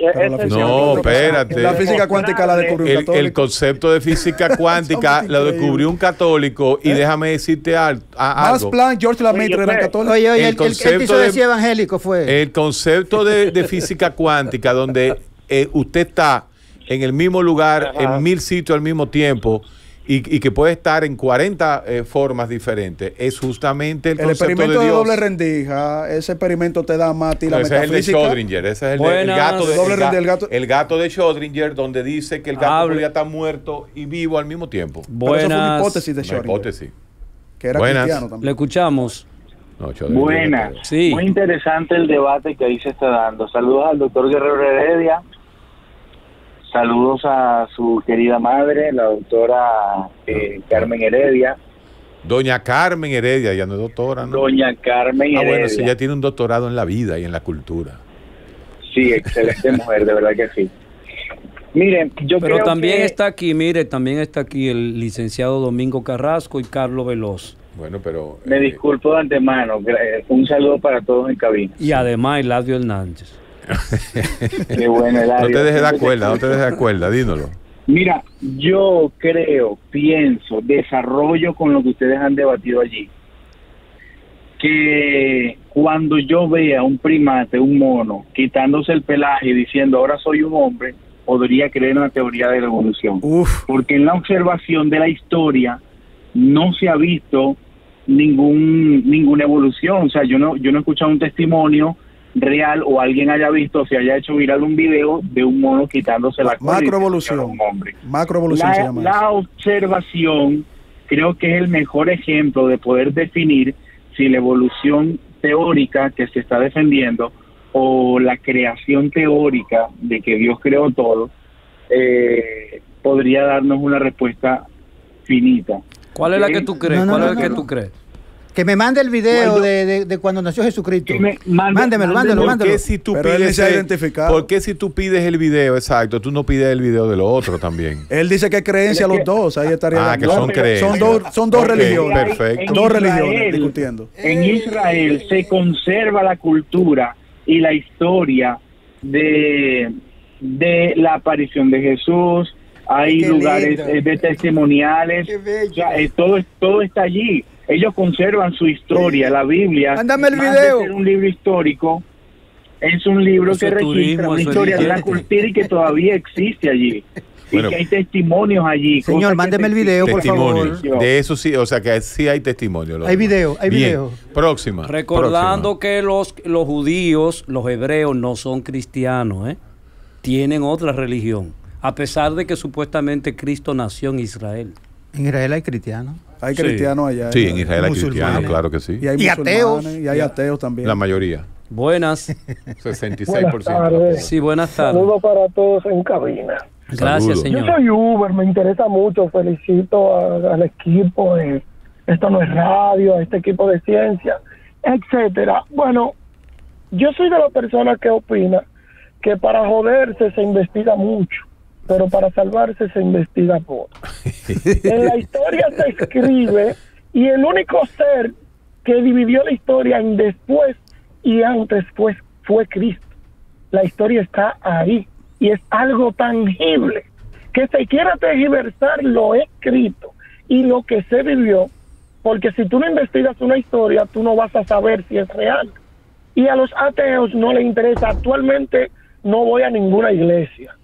no, espérate. La física cuántica la descubrió un católico. El, concepto de física <laughs> cuántica lo descubrió un católico y ¿Eh? déjame decirte algo. Más plan, George era pues, católico. el, concepto de, evangélico fue. El concepto de, física <laughs> cuántica, donde eh, usted está en el mismo lugar, en mil sitios al mismo tiempo y, y que puede estar en 40 eh, formas diferentes, es justamente el, el concepto experimento de, doble rendija. Ese experimento te da más ti la Ese es el de Schrodinger. ese es el, de, el gato de, doble gato. de donde dice que el gato ya podría estar muerto y vivo al mismo tiempo. buena eso una hipótesis de Schrodinger Le escuchamos. No, Buenas. Muy interesante el debate que ahí se está dando. Saludos al doctor Guerrero Heredia Saludos a su querida madre, la doctora eh, Carmen Heredia. Doña Carmen Heredia, ya no es doctora, ¿no? Doña Carmen Heredia. Ah, bueno, sí, ya tiene un doctorado en la vida y en la cultura. Sí, excelente <laughs> mujer, de verdad que sí. Miren, yo Pero también está aquí, mire, también está aquí el licenciado Domingo Carrasco y Carlos Veloz. Bueno, pero... Me eh, disculpo de antemano. Eh, un saludo para todos en cabina. Y además Eladio Hernández. No te dejes de acuerdo, Mira, yo creo, pienso, desarrollo con lo que ustedes han debatido allí, que cuando yo vea un primate, un mono, quitándose el pelaje y diciendo ahora soy un hombre, podría creer en la teoría de la evolución. Porque en la observación de la historia no se ha visto ningún ninguna evolución, o sea, yo no yo no he escuchado un testimonio real o alguien haya visto, se haya hecho viral un video de un mono quitándose la Macroevolución. Un hombre. Macroevolución la, observación creo que es el mejor ejemplo de poder definir si la evolución teórica que se está defendiendo o la creación teórica de que Dios creó todo eh, podría darnos una respuesta finita. ¿Cuál es la que tú crees? es la que tú crees? Que me mande el video de, cuando nació Jesucristo. Me, mándemelo, mándemelo, Si tú pides si tú pides el video, exacto, tú no pides el video de lo otro también? <laughs> él dice que creencia los dos, ahí estaría. Ah, que son creencias. Son dos, religiones. Dos religiones discutiendo. En Israel se conserva la cultura y la historia de, de la aparición de Jesús. Hay lugares eh, de testimoniales. O sea, eh, todo, todo está allí ellos conservan su historia, la Biblia. Mándame el video. Es un libro histórico. Es un libro que registra una historia de la cultura y que todavía existe allí. y que <laughs> hay testimonios allí. Señor, mándeme el video, por favor. De eso sí, o sea que sí hay testimonio. Hay video, hay video. Próxima. Recordando que los, los judíos, los hebreos, no son cristianos, ¿eh? tienen otra religión, a pesar de que supuestamente Cristo nació en Israel. En Israel hay cristianos. Hay cristianos allá. Sí, en Israel hay cristianos, claro que sí. Y hay ateos. Y hay ateos también. La mayoría. Buenas. 66%. <laughs> Buenas Sí, buenas tardes. Saludos para todos en cabina. Gracias, señor. Yo soy Uber, me interesa mucho. Felicito al equipo de Esto no es radio, a este equipo de ciencia, etcétera. Bueno, yo soy de la persona que opina que para joderse se investiga mucho pero para salvarse se investiga por. <laughs> en la historia se escribe y el único ser que dividió la historia en después y antes fue, fue Cristo. La historia está ahí y es algo tangible. Que se quiera tergiversar lo escrito y lo que se vivió, porque si tú no investigas una historia, tú no vas a saber si es real. Y a los ateos no les interesa. Actualmente no voy a ninguna iglesia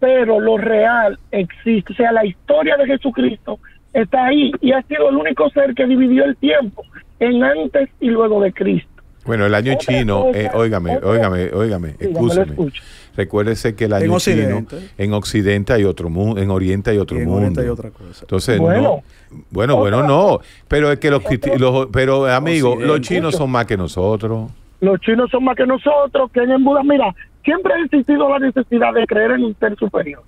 pero lo real existe. O sea, la historia de Jesucristo está ahí y ha sido el único ser que dividió el tiempo en antes y luego de Cristo. Bueno, el año chino, eh, óigame, óigame, Recuérdese que el año en chino en Occidente hay otro mundo, en Oriente hay otro mundo. Entonces, bueno, bueno, bueno, no, pero es que los, los pero amigo, los chinos son más que nosotros. Los chinos son más que nosotros, que en Buda, mira, siempre ha existido la necesidad de creer en un ser superior.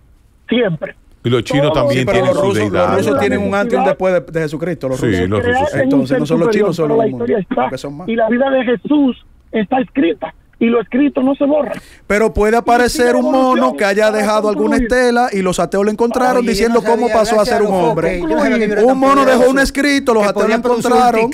Siempre. Y los chinos también tienen su deidad. Los rusos tienen un antes y un después de, Jesucristo. Los sí, rusos. los Entonces, no son los chinos, son los la historia Y la vida de Jesús está escrita y lo escrito no se borra. Pero puede aparecer un mono que haya dejado alguna estela y los ateos lo encontraron diciendo cómo pasó a ser un hombre. Un mono dejó un escrito, los ateos lo encontraron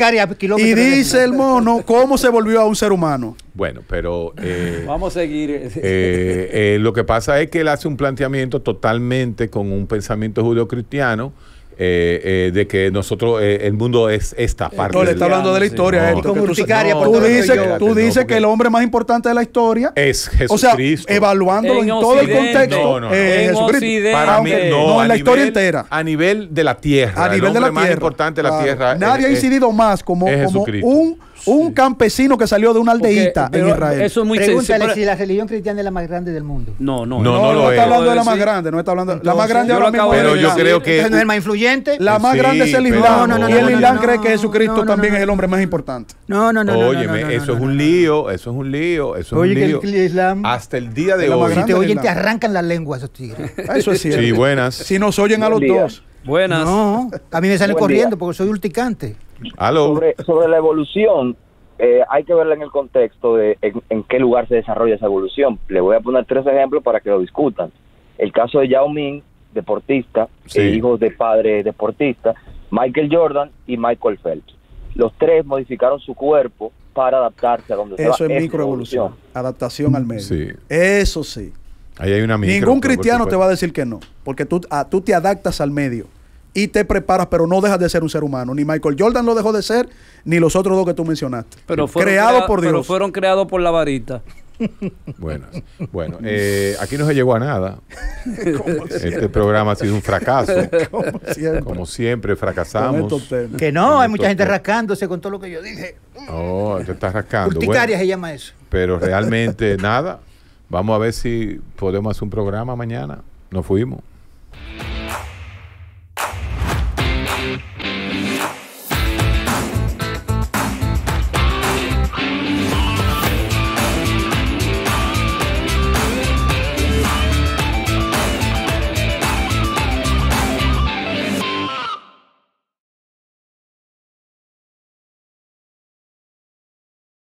y dice el mono cómo se volvió a un ser humano. Bueno, pero... Eh, Vamos a seguir. Eh, eh, lo que pasa es que él hace un planteamiento totalmente con un pensamiento judeocristiano cristiano eh, eh, de que nosotros, eh, el mundo es esta parte. No, le está hablando de la historia. tú, dices, que el hombre más importante de la historia es Jesucristo. O sea, evaluándolo en, todo el contexto. No, Jesucristo. Para mí, no, en la historia entera. A nivel de la tierra. A nivel de la tierra. importante la tierra. Nadie ha incidido más como, como un un campesino que salió de una aldeíta en Israel. Eso es muy Pregúntale si la religión cristiana es la más grande del mundo. No, no, no. No, no, está hablando de la más grande, no está hablando. La más grande ahora mismo. Pero yo creo que. es el más influyente. La más grande es el Islam. Y el Islam cree que Jesucristo también es el hombre más importante. No, no, no. Óyeme, eso es un lío, eso es un lío, eso es un lío. Hasta el día de hoy. Si te oyen, te arrancan la lengua esos tigres. Eso es cierto. Sí, buenas. Si nos oyen a los dos. Buenas. No, a mí me salen corriendo porque soy ulticante sobre, la evolución, eh, hay que verla en el contexto de en, qué lugar se desarrolla esa evolución. Le voy a poner tres ejemplos para que lo discutan. El caso de Yao Ming, deportista, hijo de padre deportista, Michael Jordan y Michael Phelps. Los tres modificaron su cuerpo para adaptarse a donde Eso es microevolución, adaptación al medio. Eso sí. hay una Ningún cristiano te va a decir que no, porque tú, ah, tú te adaptas al medio y te preparas, pero no dejas de ser un ser humano. Ni Michael Jordan lo dejó de ser, ni los otros dos que tú mencionaste. Pero fueron creados por Dios. fueron creados por la varita. <laughs> Bueno, bueno eh, aquí no se llegó a nada. <laughs> Este programa ha sido un fracaso. <laughs> Como siempre, fracasamos. Que no, hay mucha gente rascándose con todo lo que yo dije. Oh, te estás rascando. se llama eso. Pero realmente nada. Vamos a ver si podemos hacer un programa mañana. Nos fuimos. Thank you.